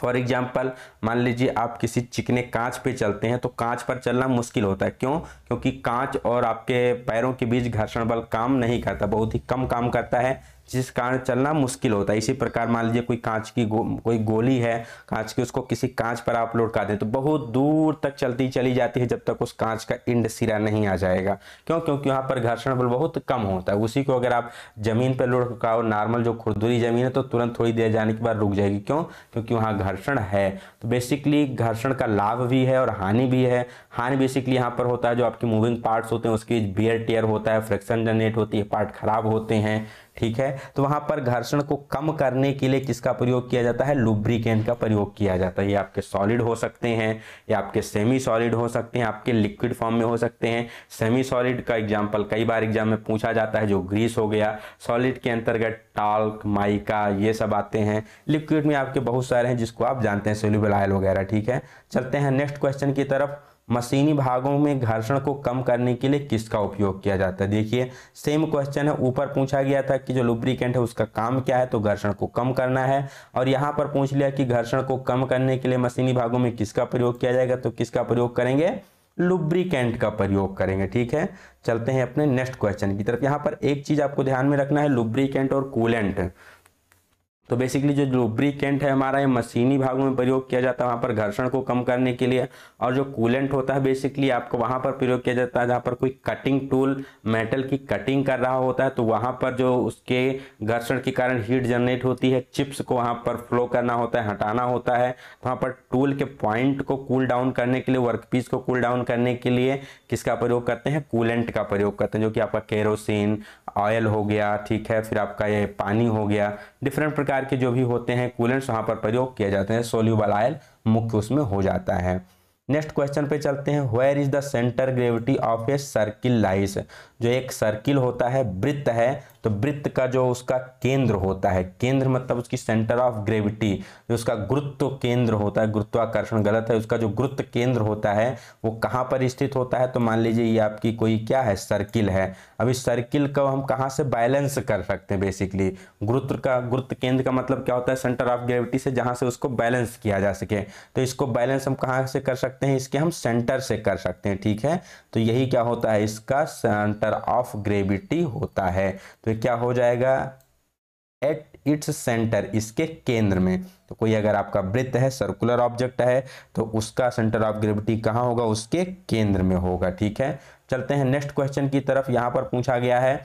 फॉर एग्जाम्पल मान लीजिए आप किसी चिकने कांच पे चलते हैं तो कांच पर चलना मुश्किल होता है क्यों क्योंकि कांच और आपके पैरों के बीच घर्षण बल काम नहीं करता बहुत ही कम काम करता है जिस कारण चलना मुश्किल होता है इसी प्रकार मान लीजिए कोई कांच की गो, कोई गोली है कांच की उसको किसी कांच पर आप लोड कर दें तो बहुत दूर तक चलती चली जाती है जब तक उस कांच का इंड सिरा नहीं आ जाएगा क्यों क्योंकि वहाँ पर घर्षण बल बहुत कम होता है उसी को अगर आप जमीन पर लोड कराओ नॉर्मल जो खुरदुरी जमीन है तो तुरंत थोड़ी देर जाने के बाद रुक जाएगी क्यों क्योंकि वहाँ घर्षण है तो बेसिकली घर्षण का लाभ भी है और हानि भी है हानि बेसिकली यहाँ पर होता है जो आपके मूविंग पार्ट्स होते हैं उसकी बियर टेयर होता है फ्रैक्शन जनरेट होती है पार्ट खराब होते हैं ठीक है तो वहां पर घर्षण को कम करने के लिए किसका प्रयोग किया जाता है लुब्रिकेंट का प्रयोग किया जाता है ये आपके सॉलिड हो सकते हैं या आपके सेमी सॉलिड हो सकते हैं आपके लिक्विड फॉर्म में हो सकते हैं सेमी सॉलिड का एग्जाम्पल कई बार एग्जाम में पूछा जाता है जो ग्रीस हो गया सॉलिड के अंतर्गत टाल्क माइका ये सब आते हैं लिक्विड में आपके बहुत सारे हैं जिसको आप जानते हैं सोल्यूबल आयल वगैरह ठीक है चलते हैं नेक्स्ट क्वेश्चन की तरफ मशीनी भागों में घर्षण को कम करने के लिए किसका उपयोग किया जाता है देखिए सेम क्वेश्चन है ऊपर पूछा गया था कि जो लुब्रिकेंट है उसका काम क्या है तो घर्षण को कम करना है और यहाँ पर पूछ लिया कि घर्षण को कम करने के लिए मशीनी भागों में किसका प्रयोग किया जाएगा तो किसका प्रयोग करेंगे लुब्रिकेंट का प्रयोग करेंगे ठीक है चलते हैं अपने नेक्स्ट क्वेश्चन की तरफ यहाँ पर एक चीज आपको ध्यान में रखना है लुब्रिकेंट और कूलेंट तो बेसिकली जो लुब्रिकेंट है हमारा ये मशीनी भागों में प्रयोग किया जाता है वहाँ पर घर्षण को कम करने के लिए और जो कूलेंट होता है बेसिकली आपको वहाँ पर प्रयोग किया जाता है जहाँ पर कोई कटिंग टूल मेटल की कटिंग कर रहा होता है तो वहाँ पर जो उसके घर्षण के कारण हीट जनरेट होती है चिप्स को वहाँ पर फ्लो करना होता है हटाना होता है तो वहाँ पर टूल के पॉइंट को कूल डाउन करने के लिए पीस को कूल डाउन करने के लिए किसका प्रयोग करते हैं कूलेंट का प्रयोग करते हैं जो कि आपका केरोसिन ऑयल हो गया ठीक है फिर आपका ये पानी हो गया डिफरेंट प्रकार प्रकार के जो भी होते हैं कूलेंट्स वहाँ पर प्रयोग किए जाते हैं सोल्यूबल आयल मुख्य उसमें हो जाता है नेक्स्ट क्वेश्चन पे चलते हैं where is the centre gravity of a circle lies जो एक सर्किल होता है वृत्त है तो वृत्त का जो उसका केंद्र होता है केंद्र मतलब उसकी सेंटर ऑफ ग्रेविटी जो उसका गुरुत्व केंद्र होता है गुरुत्वाकर्षण गलत है उसका जो गुरुत्व केंद्र होता है वो कहाँ पर स्थित होता है तो मान लीजिए ये आपकी कोई क्या है सर्किल है अब इस सर्किल को हम कहाँ से बैलेंस कर सकते हैं बेसिकली गुरुत्व का गुरुत्व केंद्र का मतलब क्या होता है सेंटर ऑफ ग्रेविटी से जहाँ से उसको बैलेंस किया जा सके तो इसको बैलेंस हम कहाँ से कर सकते हैं इसके हम सेंटर से कर सकते हैं ठीक है तो यही क्या होता है इसका सेंटर सेंटर ऑफ ग्रेविटी होता है तो क्या हो जाएगा एट इट्स सेंटर इसके केंद्र में तो कोई अगर आपका वृत्त है सर्कुलर ऑब्जेक्ट है तो उसका सेंटर ऑफ ग्रेविटी कहाँ होगा उसके केंद्र में होगा ठीक है चलते हैं नेक्स्ट क्वेश्चन की तरफ यहाँ पर पूछा गया है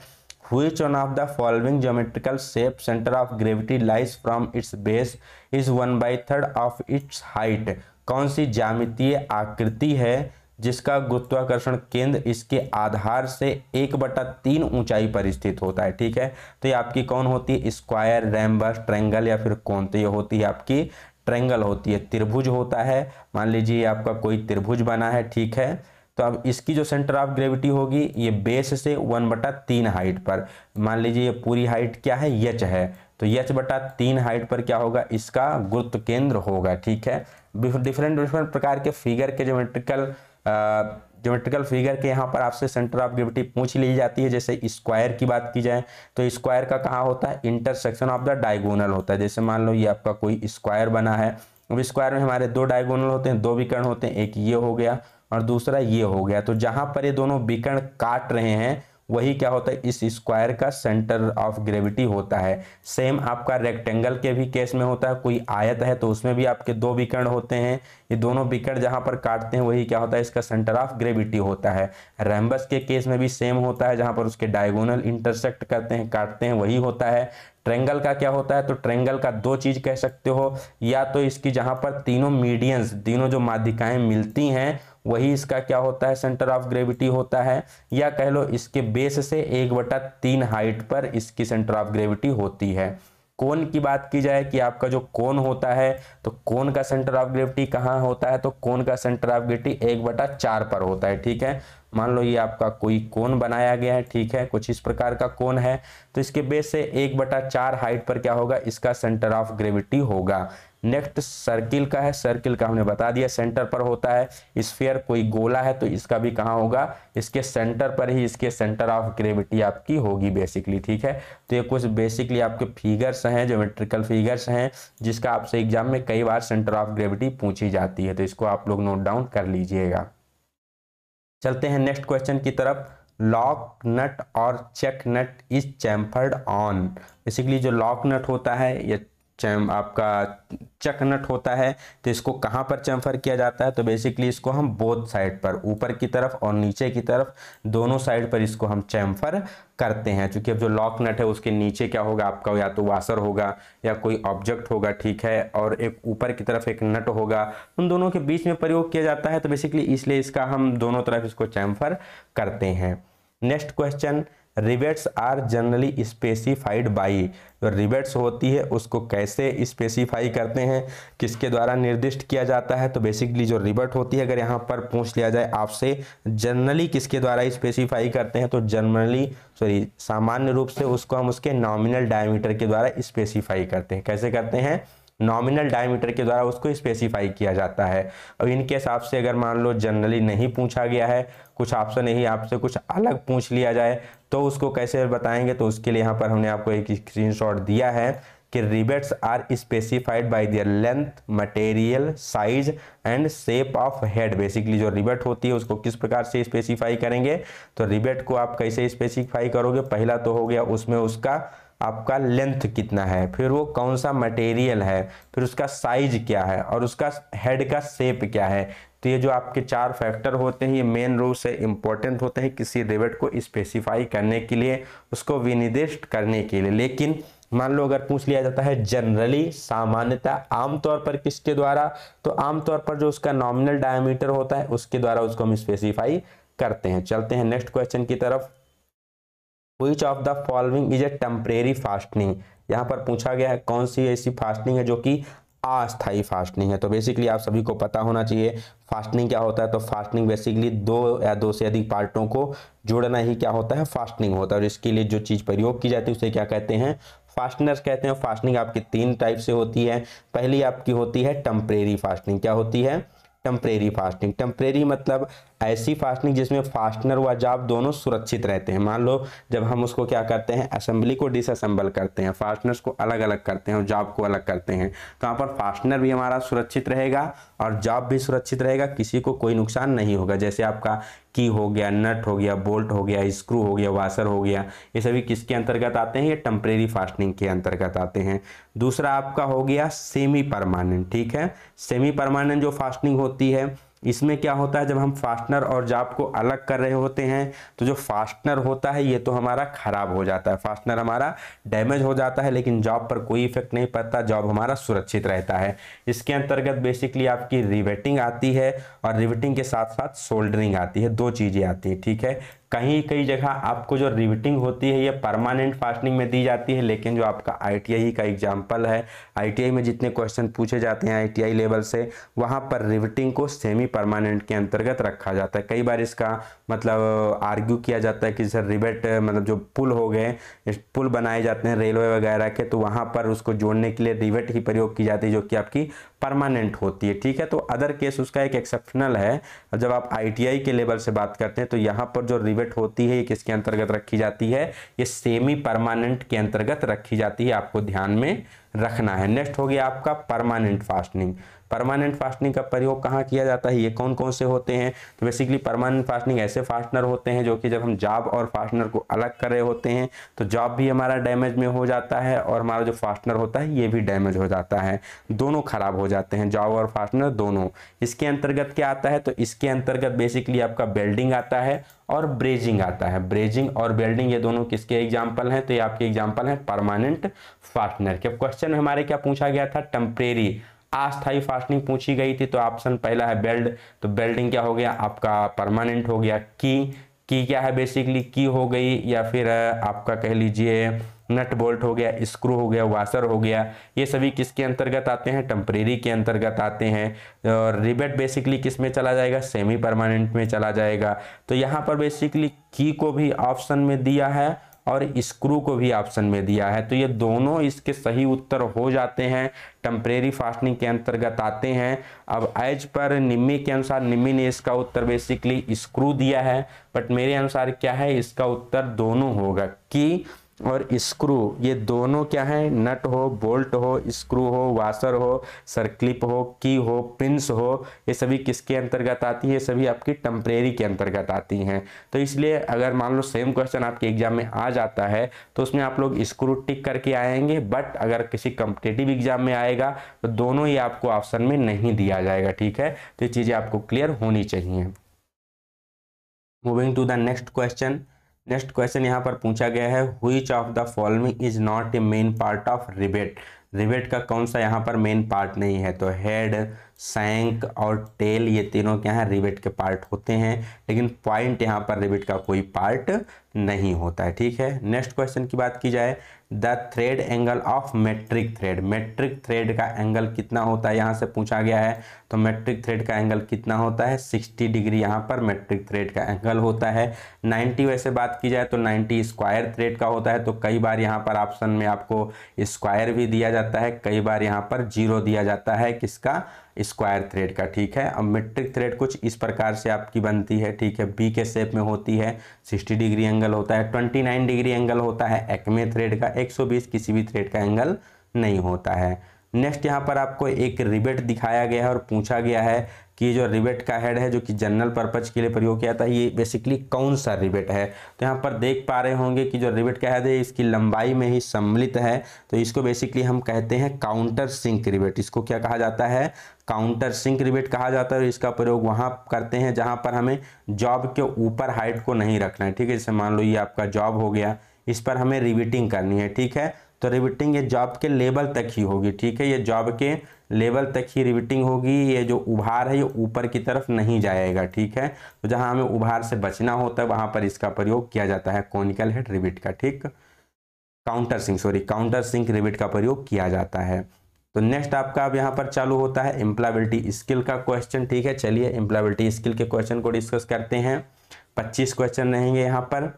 which one of the following geometrical shape center of gravity lies from its base is 1 by third of its height कौन सी ज्यामितीय आकृति है जिसका गुरुत्वाकर्षण केंद्र इसके आधार से एक बटा तीन ऊंचाई पर स्थित होता है ठीक है तो ये आपकी कौन होती है स्क्वायर रैम्बस ट्रेंगल या फिर कौन तो ये होती है आपकी ट्रेंगल होती है त्रिभुज होता है मान लीजिए आपका कोई त्रिभुज बना है ठीक है तो अब इसकी जो सेंटर ऑफ ग्रेविटी होगी ये बेस से वन बटा तीन हाइट पर मान लीजिए ये पूरी हाइट क्या है यच है तो यच बटा तीन हाइट पर क्या होगा इसका गुरुत्व केंद्र होगा ठीक है डिफरेंट डिफरेंट प्रकार के फिगर के ज्योमेट्रिकल ज्योमेट्रिकल फिगर के यहाँ पर आपसे सेंटर ऑफ ग्रेविटी पूछ ली जाती है जैसे स्क्वायर की बात की जाए तो स्क्वायर का कहाँ होता है इंटरसेक्शन ऑफ द डायगोनल होता है जैसे मान लो ये आपका कोई स्क्वायर बना है अब स्क्वायर में हमारे दो डायगोनल होते हैं दो विकर्ण होते हैं एक ये हो गया और दूसरा ये हो गया तो जहाँ पर ये दोनों विकर्ण काट रहे हैं वही क्या होता है इस स्क्वायर का सेंटर ऑफ ग्रेविटी होता है सेम आपका रेक्टेंगल के भी केस में होता है कोई आयत है तो उसमें भी आपके दो विकर्ण होते हैं ये दोनों विकर्ण जहां पर काटते हैं वही क्या होता है इसका सेंटर ऑफ ग्रेविटी होता है रैम्बस के केस में भी सेम होता है जहां पर उसके डायगोनल इंटरसेक्ट करते हैं काटते हैं वही होता है ट्रेंगल का क्या होता है तो ट्रेंगल का दो चीज कह सकते हो या तो इसकी जहां पर तीनों मीडियंस तीनों जो माध्यिकाएं मिलती हैं वही इसका क्या होता है सेंटर ऑफ ग्रेविटी होता है या कह लो इसके बेस से एक बटा तीन हाइट पर इसकी सेंटर ऑफ ग्रेविटी होती है कोन की बात की जाए कि आपका जो कोन होता है तो कोन का सेंटर ऑफ ग्रेविटी कहाँ होता है तो कोन का सेंटर ऑफ ग्रेविटी एक बटा चार पर होता है ठीक है मान लो ये आपका कोई कोन बनाया गया है ठीक है कुछ इस प्रकार का कोन है तो इसके बेस से एक बटा चार हाइट पर क्या होगा इसका सेंटर ऑफ ग्रेविटी होगा नेक्स्ट सर्किल का है सर्किल का हमने बता दिया सेंटर पर होता है स्फीयर कोई गोला है तो इसका भी कहाँ होगा इसके सेंटर पर ही इसके सेंटर ऑफ ग्रेविटी आपकी होगी बेसिकली ठीक है तो ये कुछ बेसिकली आपके फिगर्स हैं मेट्रिकल फिगर्स हैं जिसका आपसे एग्जाम में कई बार सेंटर ऑफ ग्रेविटी पूछी जाती है तो इसको आप लोग नोट डाउन कर लीजिएगा चलते हैं नेक्स्ट क्वेश्चन की तरफ लॉक नट और check nut is chamfered on basically जो लॉक नट होता है या चम आपका चकनट होता है तो इसको कहाँ पर चम्फर किया जाता है तो बेसिकली इसको हम बोथ साइड पर ऊपर की तरफ और नीचे की तरफ दोनों साइड पर इसको हम चैम्फर करते हैं क्योंकि अब जो लॉक नट है उसके नीचे क्या होगा आपका या तो वासर होगा या कोई ऑब्जेक्ट होगा ठीक है और एक ऊपर की तरफ एक नट होगा उन दोनों के बीच में प्रयोग किया जाता है तो बेसिकली इसलिए इसका हम दोनों तरफ इसको चैम्फर करते हैं next question rivets are generally specified by जो रिबेट्स होती है उसको कैसे स्पेसिफाई करते हैं किसके द्वारा निर्दिष्ट किया जाता है तो बेसिकली जो रिबेट होती है अगर यहाँ पर पूछ लिया जाए आपसे जनरली किसके द्वारा स्पेसिफाई करते हैं तो जनरली सॉरी सामान्य रूप से उसको हम उसके नॉमिनल डायमीटर के द्वारा स्पेसिफाई करते हैं कैसे करते हैं नॉमिनल डायमीटर के द्वारा उसको स्पेसिफाई किया जाता है और इनके हिसाब से अगर मान लो जनरली नहीं पूछा गया है कुछ आपसे नहीं आपसे कुछ अलग पूछ लिया जाए तो उसको कैसे बताएंगे तो उसके लिए यहाँ पर हमने आपको एक स्क्रीन दिया है कि rivets are specified by their length material size and shape of head basically जो रिबेट होती है उसको किस प्रकार से स्पेसिफाई करेंगे तो रिबेट को आप कैसे स्पेसिफाई करोगे पहला तो हो गया उसमें उसका आपका लेंथ कितना है फिर वो कौन सा मटेरियल है फिर उसका साइज क्या है और उसका हेड का शेप क्या है तो ये जो आपके चार फैक्टर होते हैं ये मेन रूप से इम्पोर्टेंट होते हैं किसी रिवेट को स्पेसिफाई करने के लिए उसको विनिर्देश करने के लिए लेकिन मान लो अगर पूछ लिया जाता है जनरली सामान्यता आमतौर पर किसके द्वारा तो आमतौर पर जो उसका नॉमिनल डायमीटर होता है उसके द्वारा उसको हम स्पेसिफाई करते हैं चलते हैं नेक्स्ट क्वेश्चन की तरफ which of the following is a temporary fastening यहाँ पर पूछा गया है कौन सी ऐसी फास्टनिंग है जो कि अस्थाई फास्टनिंग है तो बेसिकली आप सभी को पता होना चाहिए फास्टनिंग क्या होता है तो फास्टनिंग बेसिकली दो या दो से अधिक पार्टों को जोड़ना ही क्या होता है फास्टनिंग होता है और इसके लिए जो चीज़ प्रयोग की जाती है उसे क्या कहते हैं फास्टनर्स कहते हैं फास्टनिंग आपकी तीन टाइप से होती है पहली आपकी होती है टेम्परेरी फास्टनिंग क्या होती है टेम्परेरी फास्टिंग टेम्परेरी मतलब ऐसी फास्टनिंग जिसमें फास्टनर व जाब दोनों सुरक्षित रहते हैं मान लो जब हम उसको क्या करते हैं असेंबली को डिसअसेंबल करते हैं फास्टनर्स को अलग अलग करते हैं और जाब को अलग करते हैं तो यहाँ पर फास्टनर भी हमारा सुरक्षित रहेगा और जॉब भी सुरक्षित रहेगा किसी को कोई नुकसान नहीं होगा जैसे आपका की हो गया नट हो गया बोल्ट हो गया स्क्रू हो गया वाशर हो गया ये सभी किसके अंतर्गत आते हैं ये टेम्परेरी फास्टनिंग के अंतर्गत आते हैं दूसरा आपका हो गया सेमी परमानेंट ठीक है सेमी परमानेंट जो फास्टनिंग होती है इसमें क्या होता है जब हम फास्टनर और जाप को अलग कर रहे होते हैं तो जो फास्टनर होता है ये तो हमारा खराब हो जाता है फास्टनर हमारा डैमेज हो जाता है लेकिन जॉब पर कोई इफेक्ट नहीं पड़ता जॉब हमारा सुरक्षित रहता है इसके अंतर्गत बेसिकली आपकी रिवेटिंग आती है और रिवेटिंग के साथ साथ सोल्डरिंग आती है दो चीज़ें आती हैं ठीक है कहीं कई जगह आपको जो रिविटिंग होती है ये परमानेंट फास्टिंग में दी जाती है लेकिन जो आपका आईटीआई का एग्जाम्पल है आईटीआई में जितने क्वेश्चन पूछे जाते हैं आईटीआई लेवल से वहाँ पर रिविटिंग को सेमी परमानेंट के अंतर्गत रखा जाता है कई बार इसका मतलब आर्ग्यू किया जाता है कि जैसे रिबेट मतलब जो पुल हो गए पुल बनाए जाते हैं रेलवे वगैरह के तो वहाँ पर उसको जोड़ने के लिए रिवेट ही प्रयोग की जाती है जो कि आपकी परमानेंट होती है ठीक है तो अदर केस उसका एक एक्सेप्शनल है जब आप आईटीआई के लेवल से बात करते हैं तो यहाँ पर जो रिवेट होती है ये किसके अंतर्गत रखी जाती है ये सेमी परमानेंट के अंतर्गत रखी जाती है आपको ध्यान में रखना है नेक्स्ट हो गया आपका परमानेंट फास्टनिंग परमानेंट फास्टिंग का प्रयोग कहाँ किया जाता है ये कौन कौन से होते हैं तो बेसिकली परमानेंट फास्टिंग ऐसे फास्टनर होते हैं जो कि जब हम जॉब और फास्टनर को अलग कर रहे होते हैं तो जॉब भी हमारा डैमेज में हो जाता है और हमारा जो फास्टनर होता है ये भी डैमेज हो जाता है दोनों खराब हो जाते हैं जॉब और फास्टनर दोनों इसके अंतर्गत क्या आता है तो इसके अंतर्गत बेसिकली आपका बेल्डिंग आता है और ब्रेजिंग आता है ब्रेजिंग और बेल्डिंग ये दोनों किसके एग्जाम्पल हैं तो ये आपके एग्जाम्पल हैं परमानेंट फास्टनर के क्वेश्चन में हमारे क्या पूछा गया था टेम्परेरी अस्थायी फास्टनिंग पूछी गई थी तो ऑप्शन पहला है बेल्ड तो बेल्डिंग क्या हो गया आपका परमानेंट हो गया की की क्या है बेसिकली की हो गई या फिर आपका कह लीजिए नट बोल्ट हो गया स्क्रू हो गया वाशर हो गया ये सभी किसके अंतर्गत आते हैं टम्परेरी के अंतर्गत आते हैं और रिबेट बेसिकली किस में चला जाएगा सेमी परमानेंट में चला जाएगा तो यहाँ पर बेसिकली की को भी ऑप्शन में दिया है और स्क्रू को भी ऑप्शन में दिया है तो ये दोनों इसके सही उत्तर हो जाते हैं टेम्परेरी फास्टनिंग के अंतर्गत आते हैं अब एज पर निम्मी के अनुसार निम्मी ने इसका उत्तर बेसिकली स्क्रू दिया है बट मेरे अनुसार क्या है इसका उत्तर दोनों होगा कि और स्क्रू ये दोनों क्या है नट हो बोल्ट हो स्क्रू हो वाशर हो सरक्लिप हो की हो पिंस हो ये सभी किसके अंतर्गत आती है सभी आपकी टम्परेरी के अंतर्गत आती हैं तो इसलिए अगर मान लो सेम क्वेश्चन आपके एग्जाम में आ जाता है तो उसमें आप लोग स्क्रू टिक करके आएंगे बट अगर किसी कम्पिटेटिव एग्जाम में आएगा तो दोनों ही आपको ऑप्शन में नहीं दिया जाएगा ठीक है तो ये चीज़ें आपको क्लियर होनी चाहिए moving to the next question next question यहाँ पर पूछा गया है which of the following is not a main part of rivet rivet का कौन सा यहाँ पर मेन पार्ट नहीं है तो हेड सैंक और टेल ये तीनों क्या है रिबेट के पार्ट होते हैं लेकिन पॉइंट यहाँ पर रिबेट का कोई पार्ट नहीं होता है ठीक है नेक्स्ट क्वेश्चन की बात की जाए the thread angle of metric thread metric thread का एंगल कितना होता है यहाँ से पूछा गया है तो मेट्रिक थ्रेड का एंगल कितना होता है 60 डिग्री यहाँ पर मेट्रिक थ्रेड का एंगल होता है 90 वैसे बात की जाए तो 90 स्क्वायर थ्रेड का होता है तो कई बार यहाँ पर ऑप्शन में आपको स्क्वायर भी दिया जाता है कई बार यहाँ पर जीरो दिया जाता है किसका स्क्वायर थ्रेड का ठीक है अब मेट्रिक थ्रेड कुछ इस प्रकार से आपकी बनती है ठीक है बी के शेप में होती है 60 डिग्री एंगल होता है 29 डिग्री एंगल होता है एक्मे थ्रेड का 120 किसी भी थ्रेड का एंगल नहीं होता है नेक्स्ट यहाँ पर आपको एक रिबेट दिखाया गया है और पूछा गया है कि जो रिबेट का हेड है जो कि जनरल पर्पज के लिए प्रयोग किया था ये बेसिकली कौन सा रिबेट है तो यहाँ पर देख पा रहे होंगे कि जो रिबेट का हेड है इसकी लंबाई में ही सम्मिलित है तो इसको बेसिकली हम कहते हैं काउंटर सिंक रिबेट इसको क्या कहा जाता है काउंटर सिंक रिबेट कहा जाता है इसका प्रयोग वहाँ करते हैं जहाँ पर हमें जॉब के ऊपर हाइट को नहीं रखना है ठीक है जैसे मान लो ये आपका जॉब हो गया इस पर हमें रिबिटिंग करनी है ठीक है तो रिबिटिंग ये जॉब के लेवल तक ही होगी ठीक है ये जॉब के लेवल तक ही रिबिटिंग होगी ये जो उभार है ये ऊपर की तरफ नहीं जाएगा ठीक है तो जहाँ हमें उभार से बचना होता है वहाँ पर इसका प्रयोग किया जाता है कॉनिकल हेड रिबिट का ठीक countersink sorry countersink rivet का प्रयोग किया जाता है तो नेक्स्ट आपका अब यहाँ पर चालू होता है इम्प्लाबिलिटी स्किल का क्वेश्चन ठीक है चलिए एम्प्लायबिलिटी स्किल के क्वेश्चन को डिस्कस करते हैं पच्चीस क्वेश्चन रहेंगे यहाँ पर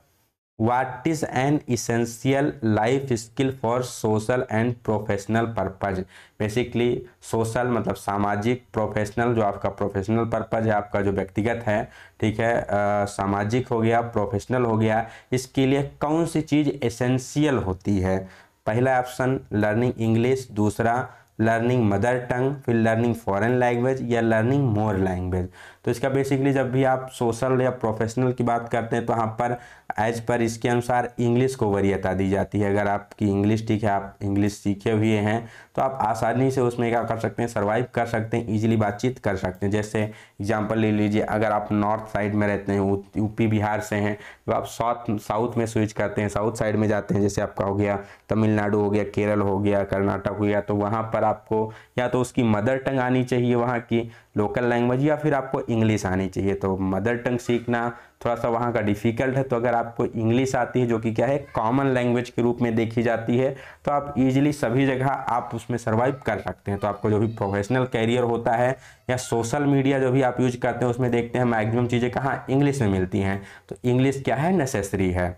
what is an essential life skill for social and professional purpose basically social मतलब सामाजिक प्रोफेशनल जो आपका प्रोफेशनल पर्पज है आपका जो व्यक्तिगत है ठीक है आ, सामाजिक हो गया प्रोफेशनल हो गया इसके लिए कौन सी चीज़ एसेंशियल होती है पहला ऑप्शन लर्निंग इंग्लिश दूसरा लर्निंग मदर टंग फिर लर्निंग फॉरेन लैंग्वेज या लर्निंग मोर लैंग्वेज तो इसका बेसिकली जब भी आप सोशल या प्रोफेशनल की बात करते हैं तो यहाँ पर एज पर इसके अनुसार इंग्लिश को वरीयता दी जाती है अगर आपकी इंग्लिश ठीक है आप इंग्लिश सीखे हुए हैं तो आप आसानी से उसमें क्या कर सकते हैं सर्वाइव कर सकते हैं इजीली बातचीत कर सकते हैं जैसे एग्जाम्पल ले लीजिए अगर आप नॉर्थ साइड में रहते हैं यूपी बिहार से हैं तो आप साउथ साउथ में स्विच करते हैं साउथ साइड में जाते हैं जैसे आपका हो गया तमिलनाडु हो गया केरल हो गया कर्नाटक हो गया तो वहाँ पर आपको या तो उसकी मदर टंग आनी चाहिए वहाँ की लोकल लैंग्वेज या फिर आपको इंग्लिश आनी चाहिए तो मदर टंग सीखना थोड़ा सा वहाँ का डिफ़िकल्ट है तो अगर आपको इंग्लिश आती है जो कि क्या है कॉमन लैंग्वेज के रूप में देखी जाती है तो आप इजीली सभी जगह आप उसमें सर्वाइव कर सकते हैं तो आपको जो भी प्रोफेशनल कैरियर होता है या सोशल मीडिया जो भी आप यूज करते हैं उसमें देखते हैं मैगजिम चीज़ें कहाँ इंग्लिश में मिलती हैं तो इंग्लिश क्या है नेसेसरी है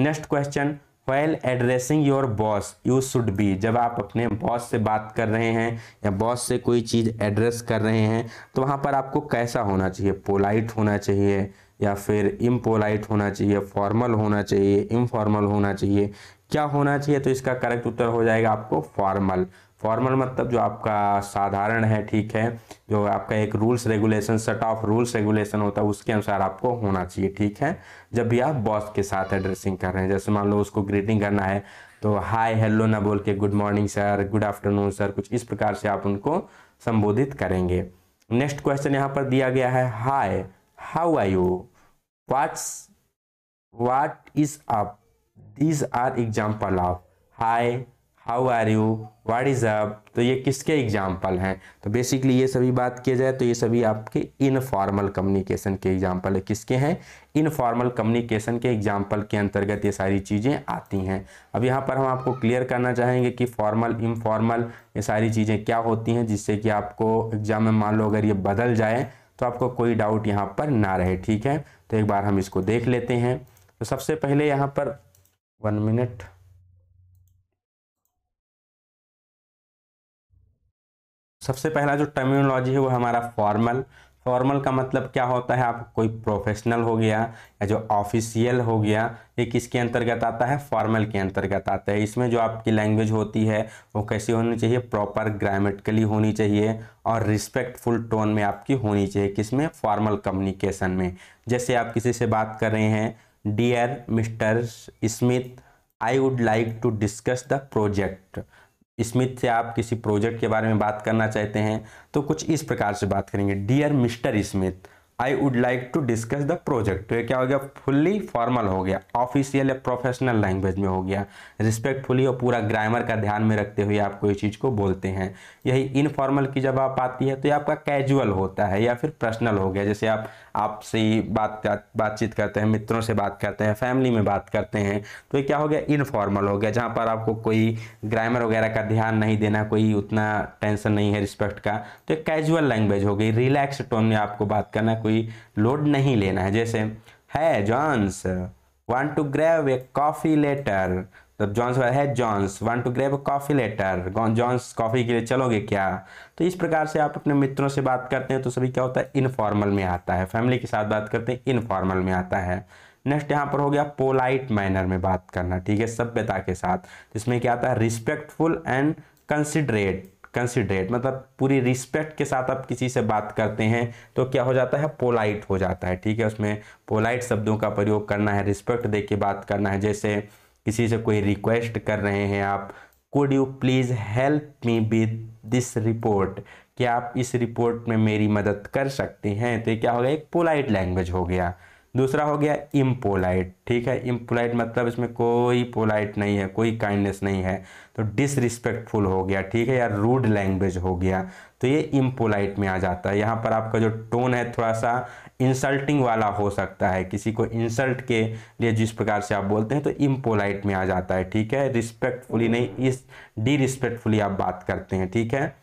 next question well addressing your boss you should be जब आप अपने बॉस से बात कर रहे हैं या बॉस से कोई चीज़ एड्रेस कर रहे हैं तो वहाँ पर आपको कैसा होना चाहिए पोलाइट होना चाहिए या फिर इम्पोलाइट होना चाहिए फॉर्मल होना चाहिए इनफॉर्मल होना चाहिए क्या होना चाहिए तो इसका करेक्ट उत्तर हो जाएगा आपको फॉर्मल फॉर्मल मतलब जो आपका साधारण है ठीक है जो आपका एक rules regulation set of rules regulation होता है उसके अनुसार आपको होना चाहिए ठीक है जब भी आप बॉस के साथ एड्रेसिंग कर रहे हैं जैसे मान लो उसको ग्रीटिंग करना है तो हाय हेलो ना बोल के good morning sir good afternoon sir कुछ इस प्रकार से आप उनको संबोधित करेंगे नेक्स्ट क्वेश्चन यहाँ पर दिया गया है hi how are you what's what is up these are example of hi how are you what is up तो ये किसके एग्जाम्पल हैं तो बेसिकली ये सभी बात किया जाए तो ये सभी आपके इनफॉर्मल कम्युनिकेशन के एग्जाम्पल है किसके हैं इनफॉर्मल कम्युनिकेशन के एग्जाम्पल के अंतर्गत ये सारी चीज़ें आती हैं अब यहाँ पर हम आपको क्लियर करना चाहेंगे कि फॉर्मल इनफॉर्मल ये सारी चीज़ें क्या होती हैं जिससे कि आपको एग्जाम में मान लो अगर ये बदल जाए तो आपको कोई डाउट यहाँ पर ना रहे ठीक है तो एक बार हम इसको देख लेते हैं तो सबसे पहले यहाँ पर वन मिनट सबसे पहला जो टर्मिनोलॉजी है वो हमारा फॉर्मल फॉर्मल का मतलब क्या होता है आप कोई प्रोफेशनल हो गया या जो ऑफिशियल हो गया ये किसके अंतर्गत आता है फॉर्मल के अंतर्गत आता है इसमें जो आपकी लैंग्वेज होती है वो कैसी होनी चाहिए प्रॉपर ग्रामेटिकली होनी चाहिए और रिस्पेक्टफुल टोन में आपकी होनी चाहिए किसमें फॉर्मल कम्युनिकेशन में जैसे आप किसी से बात कर रहे हैं dear mister Smith I would like to discuss the project Smith से आप किसी प्रोजेक्ट के बारे में बात करना चाहते हैं तो कुछ इस प्रकार से बात करेंगे dear mister Smith I would like to discuss the project तो ये क्या हो गया फुल्ली फॉर्मल हो गया ऑफिशियल या प्रोफेशनल लैंग्वेज में हो गया रिस्पेक्टफुली और पूरा ग्रामर का ध्यान में रखते हुए आप कोई चीज़ को बोलते हैं यही इनफॉर्मल की जब आप आती है तो ये आपका कैजुअल होता है या फिर पर्सनल हो गया जैसे आप आपसे बात बातचीत करते हैं मित्रों से बात करते हैं फैमिली में बात करते हैं तो ये क्या हो गया इनफॉर्मल हो गया जहाँ पर आपको कोई ग्रामर वगैरह का ध्यान नहीं देना कोई उतना टेंशन नहीं है रिस्पेक्ट का तो एक कैजुअल लैंग्वेज हो गई रिलैक्स टोन में आपको बात करना कोई लोड नहीं लेना है जैसे है Johns want to grab a coffee later तब तो जॉन्स वाला है Johns want to grab coffee later Johns coffee के लिए चलोगे क्या तो इस प्रकार से आप अपने मित्रों से बात करते हैं तो सभी क्या होता है इनफॉर्मल में आता है फैमिली के साथ बात करते हैं इनफॉर्मल में आता है नेक्स्ट यहाँ पर हो गया पोलाइट मैनर में बात करना ठीक है सभ्यता के साथ तो इसमें क्या आता है रिस्पेक्टफुल एंड कंसिडरेट कंसिडरेट मतलब पूरी रिस्पेक्ट के साथ आप किसी से बात करते हैं तो क्या हो जाता है पोलाइट हो जाता है ठीक है उसमें पोलाइट शब्दों का प्रयोग करना है रिस्पेक्ट दे के बात करना है जैसे किसी से कोई रिक्वेस्ट कर रहे हैं आप could you please help me with this report क्या आप इस रिपोर्ट में मेरी मदद कर सकते हैं तो ये क्या हो गया एक पोलाइट लैंग्वेज हो गया दूसरा हो गया इम्पोलाइट ठीक है इम्पोलाइट मतलब इसमें कोई पोलाइट नहीं है कोई काइंडनेस नहीं है तो डिसरिस्पेक्टफुल हो गया ठीक है या रूड लैंग्वेज हो गया तो ये इम्पोलाइट में आ जाता है यहाँ पर आपका जो टोन है थोड़ा सा इंसल्टिंग वाला हो सकता है किसी को इंसल्ट के लिए जिस प्रकार से आप बोलते हैं तो इम्पोलाइट में आ जाता है ठीक है रिस्पेक्टफुली नहीं इस डी रिस्पेक्टफुली आप बात करते हैं ठीक है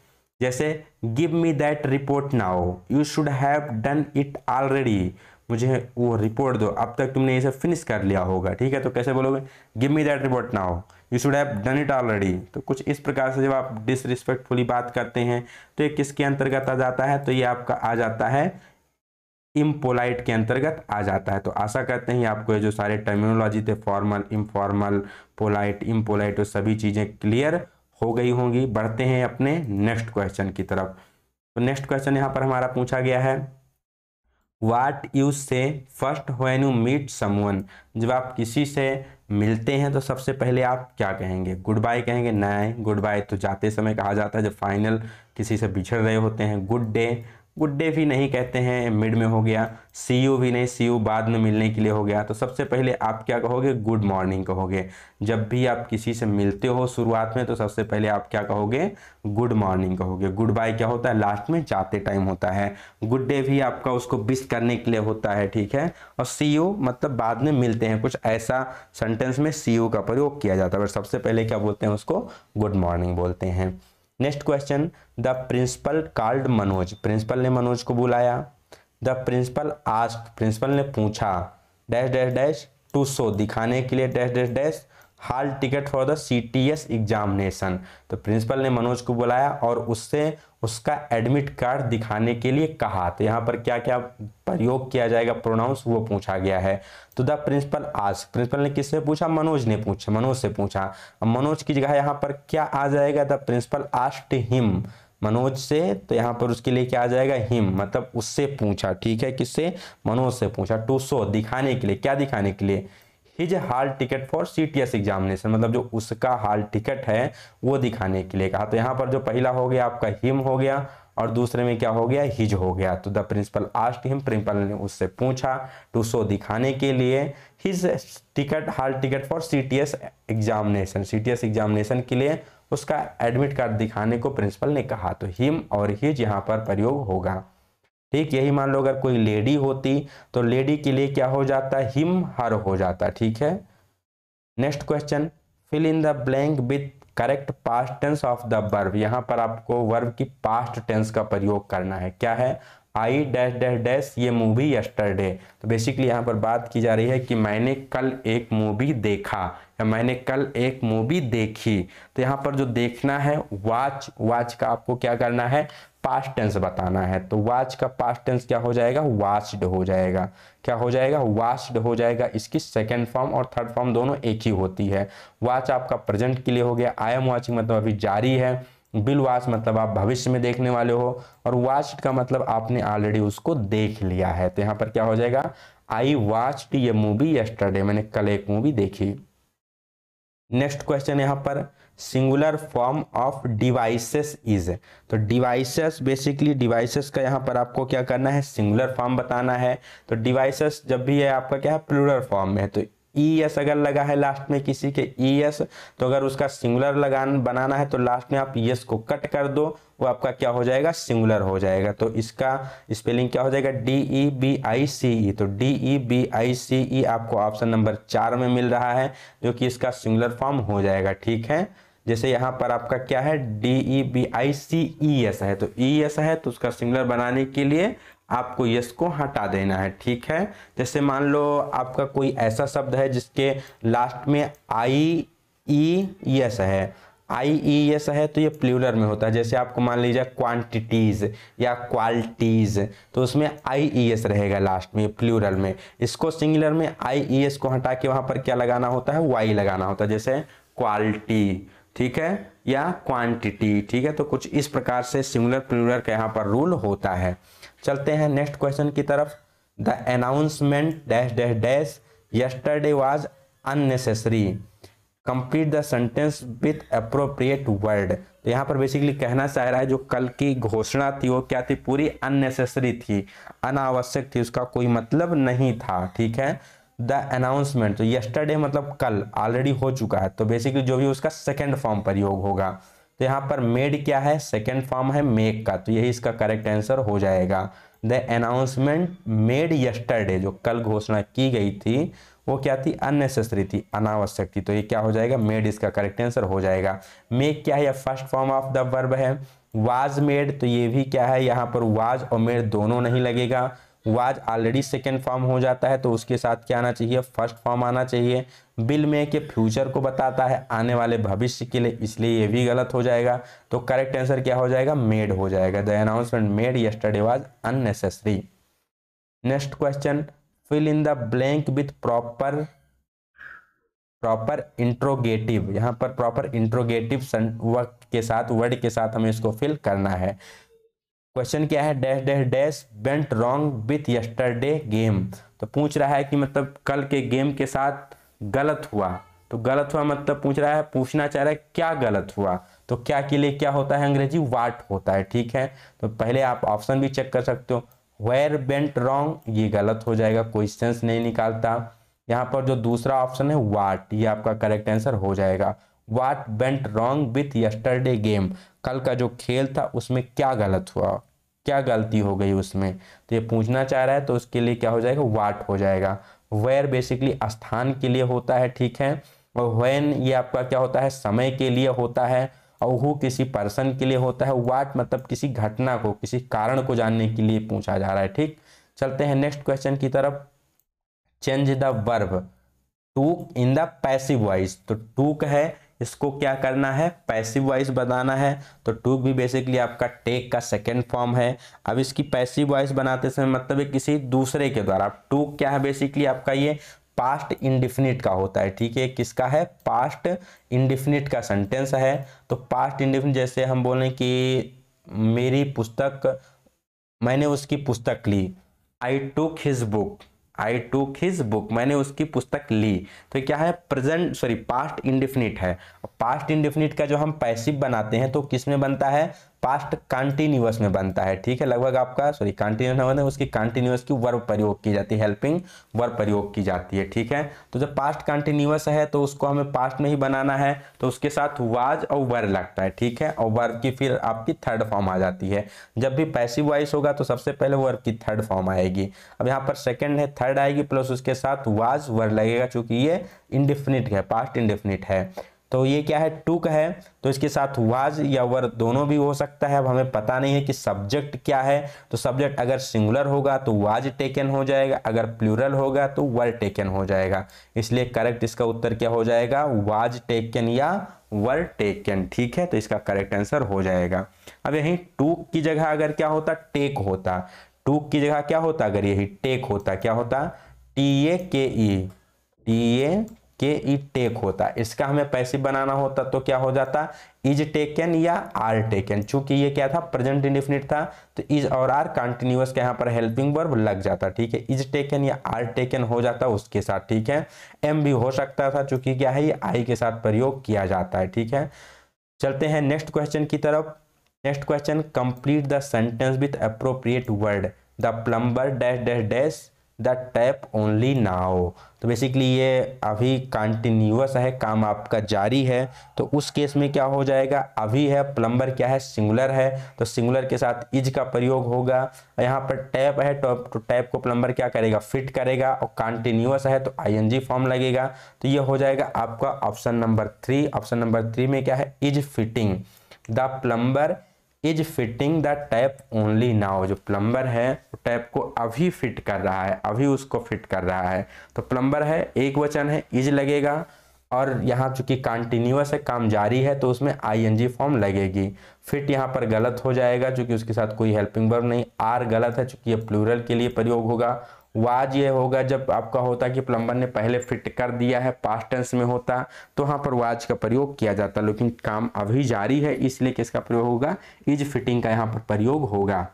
जैसे give me that report now you should have done it already मुझे वो रिपोर्ट दो अब तक तुमने इसे फिनिश कर लिया होगा ठीक है तो कैसे बोलोगे give me that report now you should have done it already तो कुछ इस प्रकार से जब आप डिसरिस्पेक्टफुली बात करते हैं तो ये किसके अंतर्गत आ जाता है तो ये आपका आ जाता है इम्पोलाइट के अंतर्गत आ जाता है तो आशा करते हैं आपको ये जो सारे टर्मिनोलॉजी थे फॉर्मल इम्फॉर्मल पोलाइट इम्पोलाइट वो सभी चीज़ें क्लियर हो गई होंगी बढ़ते हैं अपने नेक्स्ट क्वेश्चन की तरफ तो नेक्स्ट क्वेश्चन यहाँ पर हमारा पूछा गया है what you say first when you meet someone जब आप किसी से मिलते हैं तो सबसे पहले आप क्या कहेंगे गुड बाय कहेंगे नए गुड बाय तो जाते समय कहा जाता है जब फाइनल किसी से बिछड़ रहे होते हैं गुड डे गुड डे भी नहीं कहते हैं मिड में हो गया सी यू भी नहीं सी यू बाद में मिलने के लिए हो गया तो सबसे पहले आप क्या कहोगे गुड मॉर्निंग कहोगे जब भी आप किसी से मिलते हो शुरुआत में तो सबसे पहले आप क्या कहोगे गुड मॉर्निंग कहोगे गुड बाय क्या होता है लास्ट में जाते टाइम होता है गुड डे भी आपका उसको बिस करने के लिए होता है ठीक है और सी यू मतलब बाद में मिलते हैं कुछ ऐसा सेंटेंस में सी यू का प्रयोग किया जाता है सबसे पहले क्या बोलते हैं उसको गुड मॉर्निंग बोलते हैं next question the principal card Manoj principal ने मनोज को बुलाया द प्रिंसिपल आस्ट प्रिंसिपल ने पूछा dash dash dash to show दिखाने के लिए dash dash dash hall ticket for the C T S examination तो प्रिंसिपल ने मनोज को बुलाया और उससे उसका एडमिट कार्ड दिखाने के लिए कहा तो यहाँ पर क्या क्या प्रयोग किया जाएगा प्रोनाउंस वो पूछा गया है तो द प्रिंसिपल आज प्रिंसिपल ने किससे पूछा मनोज ने पूछा मनोज से पूछा मनोज की जगह यहाँ पर क्या आ जाएगा the principal asked him Manoj से तो यहाँ पर उसके लिए क्या आ जाएगा हिम मतलब उससे पूछा ठीक है किससे मनोज से पूछा टू सो दिखाने के लिए क्या दिखाने के लिए his hall ticket for C T S examination मतलब जो उसका हाल टिकट है वो दिखाने के लिए कहा तो यहाँ पर जो पहला हो गया आपका हिम हो गया और दूसरे में क्या हो गया हिज हो गया तो the principal asked him principal ने उससे पूछा टू शो दिखाने के लिए his ticket hall ticket for C T S examination C T S examination के लिए उसका एडमिट कार्ड दिखाने को प्रिंसिपल ने कहा तो हिम और हिज यहाँ पर प्रयोग होगा ठीक यही मान लो अगर कोई लेडी होती तो लेडी के लिए क्या हो जाता हिम हर हो जाता ठीक है next question fill in the blank with correct past tense of the verb यहाँ पर आपको वर्ब की पास्ट टेंस का प्रयोग करना है क्या है आई डैश डैश डैश ये मूवी यस्टरडे तो बेसिकली यहाँ पर बात की जा रही है कि मैंने कल एक मूवी देखा या मैंने कल एक मूवी देखी तो यहाँ पर जो देखना है वाच वाच का आपको क्या करना है पास्ट टेंस बताना है तो वाच का पास्ट टेंस क्या हो जाएगा वाच्ड हो जाएगा क्या हो जाएगा वाच्ड हो जाएगा इसकी सेकेंड फॉर्म और थर्ड फॉर्म दोनों एक ही होती है वाच आपका प्रेजेंट के लिए हो गया आई एम वाचिंग मतलब अभी जारी है बिल वॉच मतलब आप भविष्य में देखने वाले हो और वाच का मतलब आपने ऑलरेडी उसको देख लिया है तो यहाँ पर क्या हो जाएगा आई वॉच ये मूवी यस्टरडे मैंने कल एक मूवी देखी नेक्स्ट क्वेश्चन यहाँ पर singular form of devices is तो डिवाइसेस बेसिकली डिवाइसेस का यहाँ पर आपको क्या करना है सिंगुलर फॉर्म बताना है तो डिवाइसेस जब भी है आपका क्या है प्लूरल फॉर्म में है तो ई e एस अगर लगा है लास्ट में किसी के ई e एस तो अगर उसका सिंगुलर लगान बनाना है तो लास्ट में आप यस e को कट कर दो वो आपका क्या हो जाएगा सिंगुलर हो जाएगा तो इसका स्पेलिंग क्या हो जाएगा D E B I C ई तो D E B I C ई आपको ऑप्शन नंबर चार में मिल रहा है जो कि इसका सिंगुलर फॉर्म हो जाएगा ठीक है जैसे यहाँ पर आपका क्या है D E B I C E S है तो ई एस है तो उसका सिंगुलर बनाने के लिए आपको यस को हटा देना है ठीक है जैसे मान लो आपका कोई ऐसा शब्द है जिसके लास्ट में आई ई यस है आई ई एस है तो ये प्लूरल में होता है जैसे आपको मान लीजिए क्वांटिटीज या क्वालिटीज तो उसमें आई ई एस रहेगा लास्ट में प्लूरल में इसको सिंगुलर में आई ई एस को हटा के वहां पर क्या लगाना होता है वाई लगाना होता है जैसे क्वालिटी ठीक है या क्वांटिटी ठीक है तो कुछ इस प्रकार से सिंगुलर प्लूरल का यहाँ पर रूल होता है चलते हैं नेक्स्ट क्वेश्चन की तरफ the announcement dash dash dash yesterday was unnecessary complete the sentence with appropriate word तो यहाँ पर बेसिकली कहना चाह रहा है जो कल की घोषणा थी वो क्या थी पूरी अननेसेसरी थी अनावश्यक थी उसका कोई मतलब नहीं था ठीक है द अनाउंसमेंट तो यस्टरडे मतलब कल ऑलरेडी हो चुका है तो बेसिकली जो भी उसका सेकेंड फॉर्म प्रयोग होगा तो यहाँ पर मेड क्या है सेकेंड फॉर्म है मेक का तो यही इसका करेक्ट आंसर हो जाएगा द अनाउंसमेंट मेड यस्टरडे जो कल घोषणा की गई थी वो क्या थी अननेसेसरी थी अनावश्यक थी तो ये क्या हो जाएगा मेड इसका करेक्ट आंसर हो जाएगा मेक क्या है first form of the verb है वाज मेड तो ये भी क्या है यहाँ पर वाज और मेड दोनों नहीं लगेगा वाज ऑलरेडी सेकेंड फॉर्म हो जाता है तो उसके साथ क्या आना चाहिए फर्स्ट फॉर्म आना चाहिए बिल में के फ्यूचर को बताता है आने वाले भविष्य के लिए इसलिए ये भी गलत हो जाएगा तो करेक्ट आंसर क्या हो जाएगा मेड हो जाएगा the announcement made yesterday was unnecessary next question fill in the blank with proper proper interrogative यहाँ पर प्रॉपर इंट्रोगेटिव वक्त के साथ वर्ड के साथ हमें इसको फिल करना है क्वेश्चन क्या है dash dash dash went wrong with yesterday game तो पूछ रहा है कि मतलब कल के गेम के साथ गलत हुआ तो गलत हुआ मतलब पूछ रहा है पूछना चाह रहा है क्या गलत हुआ तो क्या के लिए क्या होता है अंग्रेजी वाट होता है ठीक है तो पहले आप ऑप्शन भी चेक कर सकते हो वेयर बेंट रॉन्ग ये गलत हो जाएगा क्वेश्चन नहीं निकालता यहाँ पर जो दूसरा ऑप्शन है वाट ये आपका करेक्ट आंसर हो जाएगा what went wrong with yesterday game कल का जो खेल था उसमें क्या गलत हुआ क्या गलती हो गई उसमें तो ये पूछना चाह रहा है तो उसके लिए क्या हो जाएगा वाट हो जाएगा वेयर बेसिकली स्थान के लिए होता है ठीक है और वैन ये आपका क्या होता है समय के लिए होता है और हु किसी पर्सन के लिए होता है वाट मतलब किसी घटना को किसी कारण को जानने के लिए पूछा जा रहा है ठीक चलते हैं नेक्स्ट क्वेश्चन की तरफ चेंज द वर्ब टूक इन द पैसिव वॉइस तो टूक है इसको क्या करना है पैसिव वॉइस बनाना है तो टूक भी बेसिकली आपका टेक का सेकेंड फॉर्म है अब इसकी पैसिव वॉइस बनाते समय मतलब है किसी दूसरे के द्वारा टूक क्या है बेसिकली आपका ये पास्ट इंडिफिनिट का होता है ठीक है किसका है पास्ट इंडिफिनिट का सेंटेंस है तो पास्ट इंडिफिनिट जैसे हम बोलें कि मेरी पुस्तक मैंने उसकी पुस्तक ली आई टुक हिज बुक आई टूक हिज बुक मैंने उसकी पुस्तक ली तो क्या है प्रेजेंट सॉरी पास्ट इंडिफिनिट है पास्ट इंडिफिनिट का जो हम पैसिव बनाते हैं तो किस में बनता है पास्ट कॉन्टिन्यूअस में बनता है ठीक है लगभग आपका सॉरी कंटिन्यूस ना बनता उसकी कंटिन्यूस की वर्ब प्रयोग की जाती है हेल्पिंग वर्ब प्रयोग की जाती है ठीक है तो जब पास्ट कंटिन्यूस है तो उसको हमें पास्ट में ही बनाना है तो उसके साथ वाज और वर लगता है ठीक है और वर्ब की फिर आपकी थर्ड फॉर्म आ जाती है जब भी पैसिव वॉइस होगा तो सबसे पहले वर्ब की थर्ड फॉर्म आएगी अब यहाँ पर सेकेंड है थर्ड आएगी प्लस उसके साथ वाज वर लगेगा चूंकि ये इंडिफिनिट है पास्ट इंडिफिनिट है तो ये क्या है टुक है तो इसके साथ वाज या वर दोनों भी हो सकता है अब हमें पता नहीं है कि सब्जेक्ट क्या है तो सब्जेक्ट अगर सिंगुलर होगा तो वाज टेकन हो जाएगा अगर प्लूरल होगा तो वर टेकन हो जाएगा इसलिए करेक्ट इसका उत्तर क्या हो जाएगा वाज टेकन या वर टेकन ठीक है तो इसका करेक्ट आंसर हो जाएगा अब यही टूक की जगह अगर क्या होता टेक होता टूक की जगह क्या होता अगर यही टेक होता क्या होता टी ए के ई टी ए के ई टेक होता इसका हमें पैसिव बनाना होता तो क्या हो जाता इज टेकन या आर टेकन चूंकि ये क्या था प्रेजेंट इंडिफिनिट था तो इज और आर कंटिन्यूस के यहाँ पर हेल्पिंग वर्ब लग जाता ठीक है इज टेकन या आर टेकन हो जाता उसके साथ ठीक है एम भी हो सकता था चूंकि क्या है ये आई के साथ प्रयोग किया जाता है ठीक है चलते हैं नेक्स्ट क्वेश्चन की तरफ next question complete the sentence with appropriate word the plumber dash dash dash the tap only now तो बेसिकली ये अभी कंटिन्यूस है काम आपका जारी है तो उस केस में क्या हो जाएगा अभी है प्लम्बर क्या है सिंगुलर है तो सिंगुलर के साथ इज का प्रयोग होगा यहाँ पर टैप है टॉप तो, तो टैप को प्लम्बर क्या करेगा फिट करेगा और कंटिन्यूस है तो आईएनजी फॉर्म लगेगा तो ये हो जाएगा आपका option number three option number three में क्या है is fitting the plumber is fitting the tap only now जो प्लम्बर है वो टैप को अभी फिट कर रहा है अभी उसको फिट कर रहा है तो प्लम्बर है एक वचन है इज लगेगा और यहाँ चूंकि कंटिन्यूस है काम जारी है तो उसमें आईएनजी फॉर्म लगेगी फिट यहाँ पर गलत हो जाएगा चूंकि उसके साथ कोई हेल्पिंग वर्ब नहीं आर गलत है चूंकि ये प्लूरल के लिए प्रयोग होगा वाज ये होगा जब आपका होता कि प्लम्बर ने पहले फिट कर दिया है पास्ट टेंस में होता तो वहां पर वाज का प्रयोग किया जाता लेकिन काम अभी जारी है इसलिए किसका प्रयोग होगा इज फिटिंग का यहाँ पर प्रयोग होगा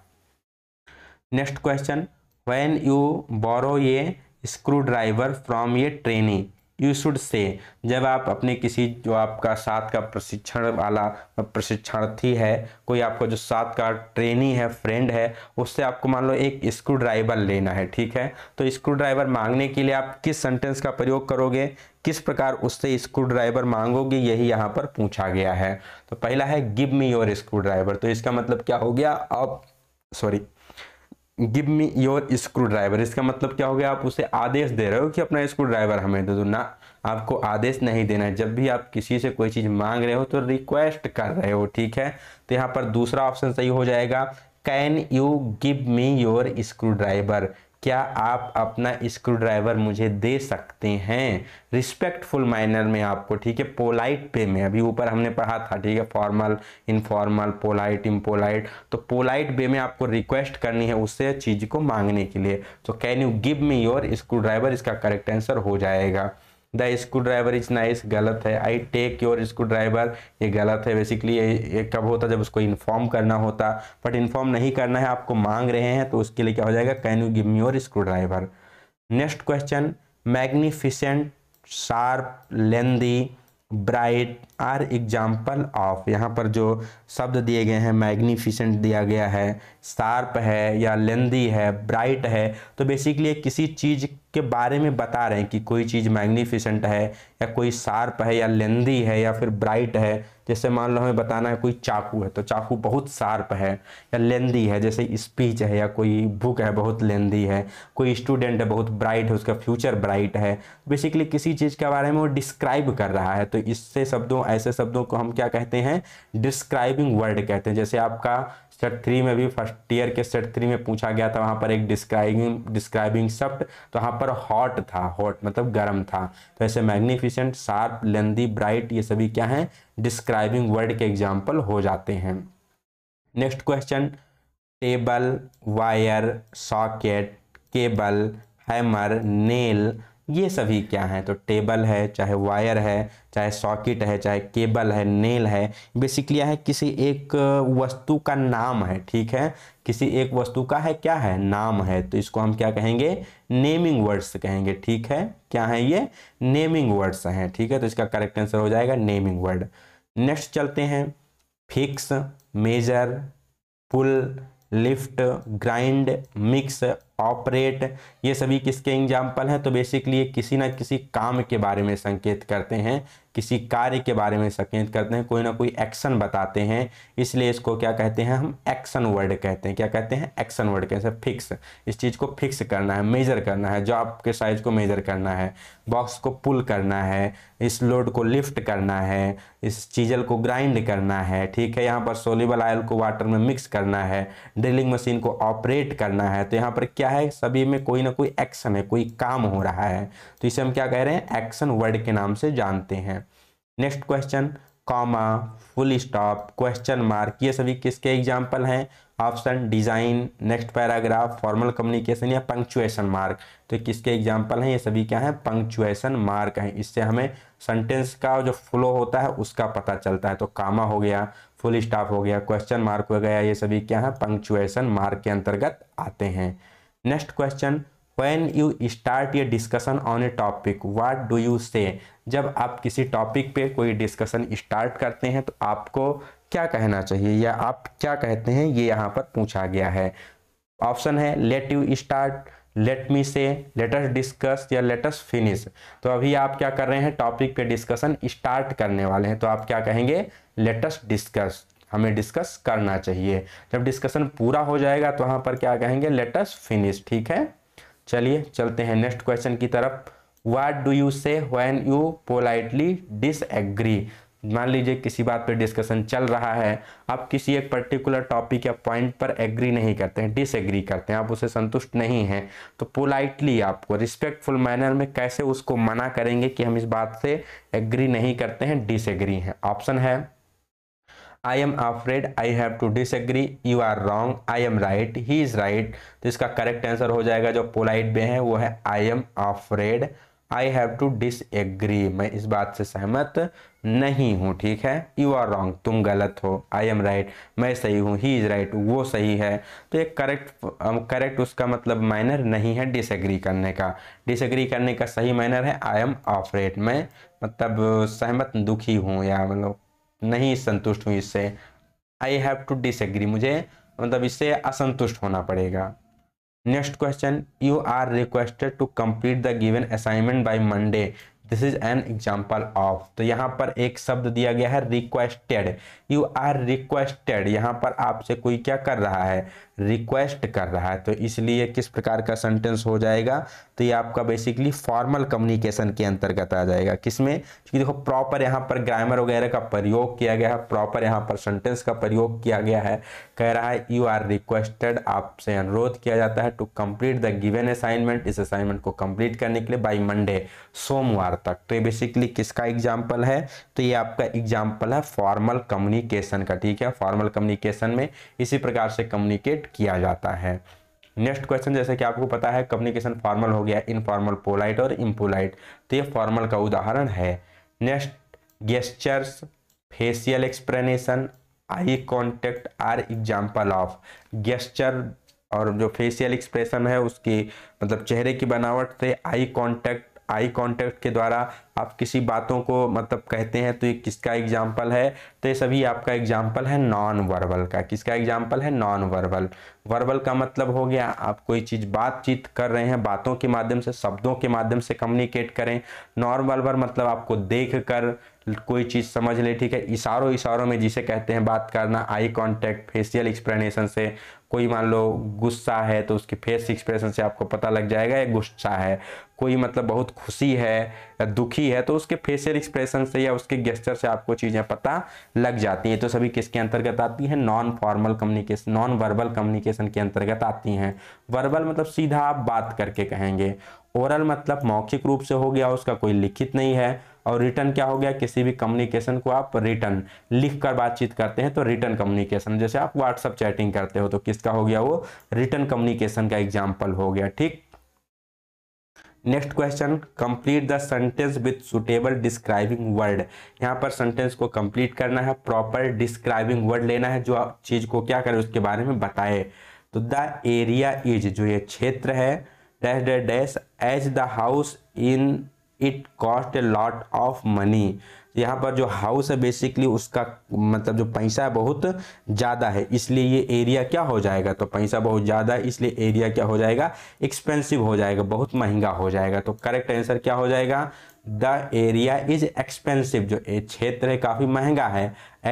next question when you borrow ये स्क्रू ड्राइवर फ्रॉम ये ट्रेनी यू शुड से जब आप अपने किसी जो आपका साथ का प्रशिक्षण वाला प्रशिक्षणार्थी है कोई आपका जो साथ का ट्रेनी है फ्रेंड है उससे आपको मान लो एक स्क्रू ड्राइवर लेना है ठीक है तो स्क्रू ड्राइवर मांगने के लिए आप किस सेंटेंस का प्रयोग करोगे किस प्रकार उससे स्क्रू ड्राइवर मांगोगे यही यहाँ पर पूछा गया है तो पहला है give me your screw driver तो इसका मतलब क्या हो गया आप sorry give me your screw driver इसका मतलब क्या हो गया आप उसे आदेश दे रहे हो कि अपना स्क्रू ड्राइवर हमें दे दो ना आपको आदेश नहीं देना है जब भी आप किसी से कोई चीज़ मांग रहे हो तो रिक्वेस्ट कर रहे हो ठीक है तो यहाँ पर दूसरा ऑप्शन सही हो जाएगा can you give me your screw driver क्या आप अपना स्क्रू ड्राइवर मुझे दे सकते हैं रिस्पेक्टफुल माइनर में आपको ठीक है पोलाइट पे में अभी ऊपर हमने पढ़ा था ठीक है फॉर्मल इनफॉर्मल पोलाइट इम्पोलाइट तो पोलाइट वे में आपको रिक्वेस्ट करनी है उससे चीज़ को मांगने के लिए तो can you give me your screw driver इसका करेक्ट आंसर हो जाएगा the screw driver is nice गलत है I take your screw driver ये गलत है बेसिकली ये, ये कब होता जब उसको इन्फॉर्म करना होता बट इन्फॉर्म नहीं करना है आपको मांग रहे हैं तो उसके लिए क्या हो जाएगा can you give me your screw driver next question magnificent sharp lengthy bright are example of यहाँ पर जो शब्द दिए गए हैं मैग्निफिशेंट दिया गया है शार्प है या लेंदी है ब्राइट है तो बेसिकली किसी चीज़ के बारे में बता रहे हैं कि कोई चीज़ मैग्नीफिसेंट है या कोई शार्प है या लेंदी है या फिर ब्राइट है जैसे मान लो हमें बताना है कोई चाकू है तो चाकू बहुत शार्प है या लेंदी है जैसे स्पीच है या कोई बुक है बहुत लेंदी है कोई स्टूडेंट है बहुत ब्राइट है उसका फ्यूचर ब्राइट है बेसिकली तो किसी चीज़ के बारे में वो डिस्क्राइब कर रहा है तो इससे शब्दों ऐसे शब्दों को हम क्या कहते हैं डिस्क्राइबिंग वर्ड कहते हैं जैसे आपका सेट थ्री में भी फर्स्ट ईयर के सेट थ्री में पूछा गया था वहां पर एक डिस्क्राइबिंग डिस्क्राइबिंग शब्द तो वहाँ पर हॉट था हॉट मतलब गर्म था तो ऐसे मैग्निफिशेंट शार्प लेंदी ब्राइट ये सभी क्या हैं डिस्क्राइबिंग वर्ड के एग्जाम्पल हो जाते हैं next question table wire socket cable hammer nail ये सभी क्या हैं तो टेबल है चाहे वायर है चाहे सॉकेट है चाहे केबल है नेल है बेसिकली है किसी एक वस्तु का नाम है ठीक है किसी एक वस्तु का है क्या है नाम है तो इसको हम क्या कहेंगे नेमिंग वर्ड्स कहेंगे ठीक है क्या है ये नेमिंग वर्ड्स हैं ठीक है तो इसका करेक्ट आंसर हो जाएगा नेमिंग वर्ड नेक्स्ट चलते हैं fix measure pull lift grind mix operate ये सभी किसके एग्जाम्पल हैं तो बेसिकली ये किसी ना किसी काम के बारे में संकेत करते हैं किसी कार्य के बारे में संकेत करते हैं कोई ना कोई एक्शन बताते हैं इसलिए इसको क्या कहते हैं हम एक्शन वर्ड कहते हैं क्या कहते हैं एक्शन वर्ड कहते हैं फिक्स इस चीज़ को फिक्स करना है मेजर करना है जॉब के साइज को मेजर करना है बॉक्स को पुल करना है इस लोड को लिफ्ट करना है इस चीजल को ग्राइंड करना है ठीक है यहाँ पर सोलिबल आयल को वाटर में मिक्स करना है ड्रिलिंग मशीन को ऑपरेट करना है तो यहाँ पर क्या है सभी में कोई ना ना कोई एक्शन है कोई काम हो रहा है तो इसे हम क्या कह रहे हैं एक्शन वर्ड के नाम से जानते हैं next question comma full stop question mark ये सभी किसके एग्जाम्पल हैं option design next paragraph formal communication या पंक्चुएशन मार्क तो किसके एग्जाम्पल हैं ये सभी क्या हैं पंक्चुएशन मार्क हैं इससे हमें सेंटेंस का जो फ्लो होता है उसका पता चलता है तो कामा हो गया फुल स्टॉप हो गया क्वेश्चन मार्क हो गया ये सभी क्या है पंक्चुएशन मार्क के अंतर्गत आते हैं next question when you start ये discussion on a topic what do you say जब आप किसी टॉपिक पे कोई डिस्कशन स्टार्ट करते हैं तो आपको क्या कहना चाहिए या आप क्या कहते हैं ये यहाँ पर पूछा गया है ऑप्शन है let you start let me say let's discuss या लेटस फिनिश तो अभी आप क्या कर रहे हैं टॉपिक पे डिस्कशन स्टार्ट करने वाले हैं तो आप क्या कहेंगे लेटस डिस्कस हमें डिस्कस करना चाहिए जब डिस्कशन पूरा हो जाएगा तो वहाँ पर क्या कहेंगे लेटस फिनिश ठीक है चलिए चलते हैं नेक्स्ट क्वेश्चन की तरफ what do you say when you politely disagree मान लीजिए किसी बात पर डिस्कशन चल रहा है आप किसी एक पर्टिकुलर टॉपिक या पॉइंट पर एग्री नहीं करते हैं डिसएग्री करते हैं आप उसे संतुष्ट नहीं हैं तो पोलाइटली आपको रिस्पेक्टफुल मैनर में कैसे उसको मना करेंगे कि हम इस बात से एग्री नहीं करते हैं डिसएग्री हैं ऑप्शन है I am afraid I have to disagree you are wrong I am right he is right तो इसका करेक्ट आंसर हो जाएगा जो पोलाइट में है वो है I am afraid I have to disagree मैं इस बात से सहमत नहीं हूँ ठीक है यू आर रॉन्ग तुम गलत हो आई एम राइट मैं सही हूँ ही इज़ राइट वो सही है तो एक करेक्ट करेक्ट उसका मतलब माइनर नहीं है डिसएग्री करने का डिसएग्री करने का सही माइनर है आई एम ऑफरेट मैं मतलब सहमत दुखी हूँ या मतलब नहीं संतुष्ट हूँ इससे आई हैव टू डिस मुझे मतलब इससे असंतुष्ट होना पड़ेगा next question you are requested to complete the given assignment by Monday this is an example of तो यहाँ पर एक शब्द दिया गया है रिक्वेस्टेड यू आर रिक्वेस्टेड यहाँ पर आपसे कोई क्या कर रहा है रिक्वेस्ट कर रहा है तो इसलिए किस प्रकार का सेंटेंस हो जाएगा तो ये आपका बेसिकली फॉर्मल कम्युनिकेशन के अंतर्गत आ जाएगा किसमें क्योंकि देखो प्रॉपर यहाँ पर ग्रामर वगैरह का प्रयोग किया गया है प्रॉपर यहाँ पर सेंटेंस का प्रयोग किया गया है कह रहा है यू आर रिक्वेस्टेड आपसे अनुरोध किया जाता है to complete the given assignment इस असाइनमेंट को कंप्लीट करने के लिए बाई मंडे सोमवार तक तो ये बेसिकली किसका एग्जाम्पल है तो ये आपका एग्जाम्पल है फॉर्मल कम्युनिकेशन का ठीक है फॉर्मल कम्युनिकेशन में इसी प्रकार से कम्युनिकेट किया जाता है नेक्स्ट क्वेश्चन जैसे कि आपको पता है कम्युनिकेशन फॉर्मल हो गया इनफॉर्मल पोलाइट और इम्पोलाइट तो ये फॉर्मल का उदाहरण है next gestures facial expression eye contact are example of gesture और जो फेशियल एक्सप्रेशन है उसकी मतलब चेहरे की बनावट से आई कॉन्टेक्ट आई कॉन्टेक्ट के द्वारा आप किसी बातों को मतलब कहते हैं तो ये किसका एग्जाम्पल है तो ये सभी आपका एग्जाम्पल है नॉन वर्बल का किसका एग्जाम्पल है नॉन वर्बल वर्बल का मतलब हो गया आप कोई चीज़ बातचीत कर रहे हैं बातों के माध्यम से शब्दों के माध्यम से कम्युनिकेट करें नॉन वर्बल मतलब आपको देख कर कोई चीज़ समझ ले ठीक है इशारों इशारों में जिसे कहते हैं बात करना आई कॉन्टेक्ट फेसियल एक्सप्रेनेशन से कोई मान लो गुस्सा है तो उसके फेस एक्सप्रेशन से आपको पता लग जाएगा ये गुस्सा है कोई मतलब बहुत खुशी है या दुखी है तो उसके फेशियल एक्सप्रेशन से या उसके गेस्टर से आपको चीज़ें पता लग जाती हैं तो सभी किसके अंतर्गत आती हैं non formal communication non verbal communication के अंतर्गत आती हैं वर्बल मतलब सीधा आप बात करके कहेंगे ओरल मतलब मौखिक रूप से हो गया उसका कोई लिखित नहीं है और रिटर्न क्या हो गया किसी भी कम्युनिकेशन को आप रिटर्न लिख कर बातचीत करते हैं तो रिटर्न कम्युनिकेशन जैसे आप व्हाट्सअप चैटिंग करते हो तो किसका हो गया वो रिटर्न कम्युनिकेशन का एग्जाम्पल हो गया ठीक next question complete the sentence with suitable describing word यहाँ पर सेंटेंस को कंप्लीट करना है प्रॉपर डिस्क्राइबिंग वर्ड लेना है जो चीज़ को क्या करे उसके बारे में बताए तो द एरिया इज जो ये क्षेत्र है dash dash as the house in it cost a lot of money यहाँ पर जो हाउस है बेसिकली उसका मतलब जो पैसा है बहुत ज़्यादा है इसलिए ये एरिया क्या हो जाएगा तो पैसा बहुत ज़्यादा है इसलिए एरिया क्या हो जाएगा एक्सपेंसिव हो जाएगा बहुत महंगा हो जाएगा तो करेक्ट आंसर क्या हो जाएगा द एरिया इज एक्सपेंसिव जो क्षेत्र है काफ़ी महंगा है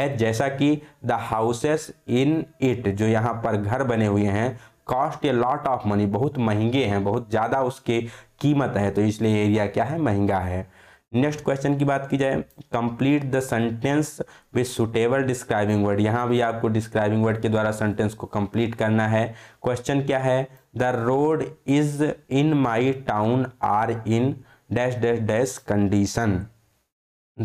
एज जैसा कि द हाउसेस इन इट जो यहाँ पर घर बने हुए हैं cost a lot of money बहुत महंगे हैं बहुत ज़्यादा उसके कीमत है तो इसलिए एरिया क्या है महंगा है नेक्स्ट क्वेश्चन की बात की जाए complete the sentence with suitable describing word यहाँ भी आपको डिस्क्राइबिंग वर्ड के द्वारा सेंटेंस को कंप्लीट करना है क्वेश्चन क्या है the road is in my town are in dash dash dash condition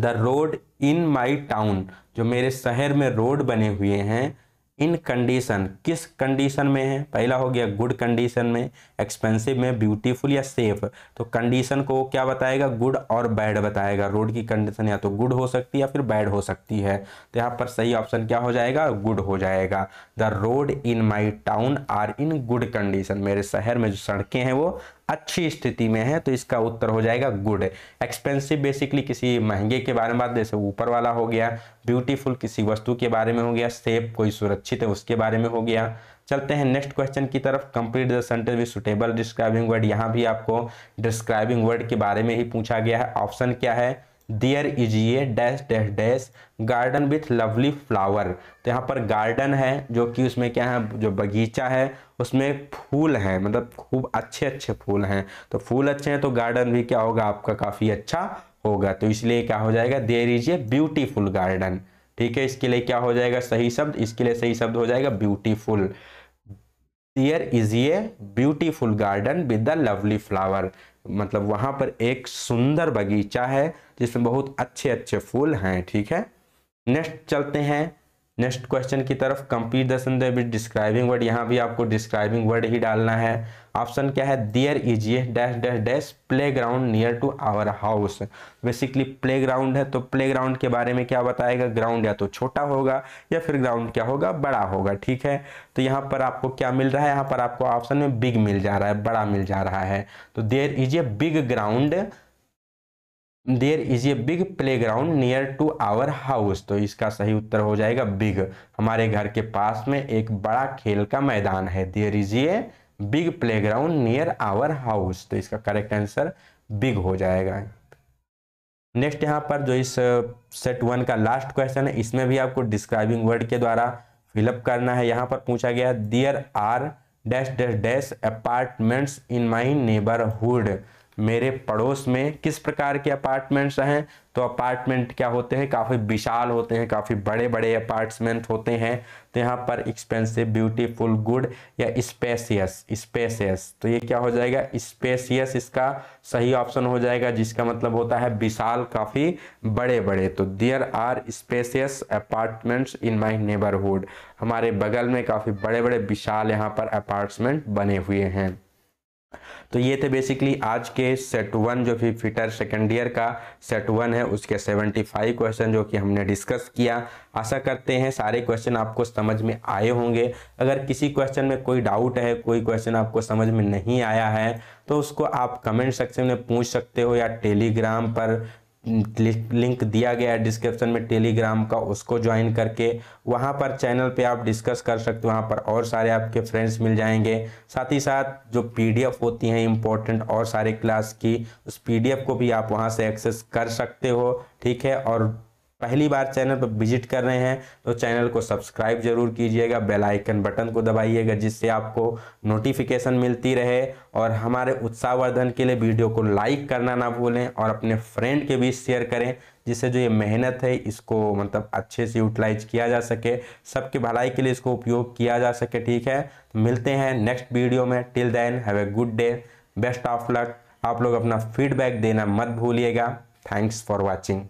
the road in my town जो मेरे शहर में रोड बने हुए हैं इन कंडीशन किस कंडीशन में है पहला हो गया गुड कंडीशन में एक्सपेंसिव में ब्यूटीफुल या सेफ तो कंडीशन को क्या बताएगा गुड और बैड बताएगा रोड की कंडीशन या तो गुड हो सकती है या फिर बैड हो सकती है तो यहाँ पर सही ऑप्शन क्या हो जाएगा गुड हो जाएगा the road in my town are in good condition मेरे शहर में जो सड़कें हैं वो अच्छी स्थिति में है तो इसका उत्तर हो जाएगा गुड एक्सपेंसिव बेसिकली किसी महंगे के बारे में बात जैसे ऊपर वाला हो गया ब्यूटीफुल किसी वस्तु के बारे में हो गया सेफ कोई सुरक्षित है उसके बारे में हो गया चलते हैं नेक्स्ट क्वेश्चन की तरफ complete the sentence with suitable describing word यहाँ भी आपको डिस्क्राइबिंग वर्ड के बारे में ही पूछा गया है ऑप्शन क्या है देयर इज ये dash dash dash garden with lovely flower तो यहाँ पर गार्डन है जो कि उसमें क्या है जो बगीचा है उसमें फूल हैं मतलब खूब अच्छे अच्छे फूल हैं तो फूल अच्छे हैं तो गार्डन भी क्या होगा आपका काफ़ी अच्छा होगा तो इसलिए क्या हो जाएगा there is a beautiful garden ठीक है इसके लिए क्या हो जाएगा सही शब्द इसके लिए सही शब्द हो जाएगा beautiful there is a beautiful garden with the lovely flower मतलब वहां पर एक सुंदर बगीचा है जिसमें बहुत अच्छे अच्छे फूल हैं ठीक है नेक्स्ट चलते हैं नेक्स्ट क्वेश्चन की तरफ complete the sentence with describing word यहाँ भी आपको डिस्क्राइबिंग वर्ड ही डालना है ऑप्शन क्या है देयर इज ये dash dash dash play ground near to our house basically play ground है तो प्ले ग्राउंड के बारे में क्या बताएगा ग्राउंड या तो छोटा होगा या फिर ग्राउंड क्या होगा बड़ा होगा ठीक है तो यहाँ पर आपको क्या मिल रहा है यहाँ पर आपको ऑप्शन में बिग मिल जा रहा है बड़ा मिल जा रहा है तो there is a big ground there is a big play ground near to our house तो इसका सही उत्तर हो जाएगा बिग हमारे घर के पास में एक बड़ा खेल का मैदान है there is a big play ground near our house तो इसका करेक्ट आंसर बिग हो जाएगा नेक्स्ट यहाँ पर जो इस सेट uh, वन का लास्ट क्वेश्चन है इसमें भी आपको डिस्क्राइबिंग वर्ड के द्वारा फिलअप करना है यहाँ पर पूछा गया there are dash dash dash apartments in my neighbourhood मेरे पड़ोस में किस प्रकार के अपार्टमेंट्स हैं तो अपार्टमेंट क्या होते हैं काफ़ी विशाल होते हैं काफ़ी बड़े बड़े अपार्टमेंट होते हैं तो यहाँ पर एक्सपेंसिव ब्यूटीफुल गुड या स्पेसियस स्पेसियस तो ये क्या हो जाएगा स्पेसियस इसका सही ऑप्शन हो जाएगा जिसका मतलब होता है विशाल काफ़ी बड़े बड़े तो there are spacious apartments in my neighbourhood हमारे बगल में काफ़ी बड़े बड़े विशाल यहाँ पर अपार्टमेंट बने हुए हैं तो ये थे बेसिकली आज के सेट वन जो भी फिटर सेकेंड ईयर का सेट वन है उसके 75 क्वेश्चन जो कि हमने डिस्कस किया आशा करते हैं सारे क्वेश्चन आपको समझ में आए होंगे अगर किसी क्वेश्चन में कोई डाउट है कोई क्वेश्चन आपको समझ में नहीं आया है तो उसको आप कमेंट सेक्शन में पूछ सकते हो या टेलीग्राम पर लिंक दिया गया है डिस्क्रिप्शन में टेलीग्राम का उसको ज्वाइन करके वहाँ पर चैनल पे आप डिस्कस कर सकते हो वहाँ पर और सारे आपके फ्रेंड्स मिल जाएंगे साथ ही साथ जो पीडीएफ होती हैं इम्पोर्टेंट और सारे क्लास की उस पीडीएफ को भी आप वहाँ से एक्सेस कर सकते हो ठीक है और पहली बार चैनल पर विजिट कर रहे हैं तो चैनल को सब्सक्राइब जरूर कीजिएगा बेल आइकन बटन को दबाइएगा जिससे आपको नोटिफिकेशन मिलती रहे और हमारे उत्साहवर्धन के लिए वीडियो को लाइक करना ना भूलें और अपने फ्रेंड के बीच शेयर करें जिससे जो ये मेहनत है इसको मतलब अच्छे से यूटिलाइज किया जा सके सबके भलाई के लिए इसको उपयोग किया जा सके ठीक है तो मिलते हैं नेक्स्ट वीडियो में till then have a good day best of luck आप लोग अपना फीडबैक देना मत भूलिएगा थैंक्स फॉर वॉचिंग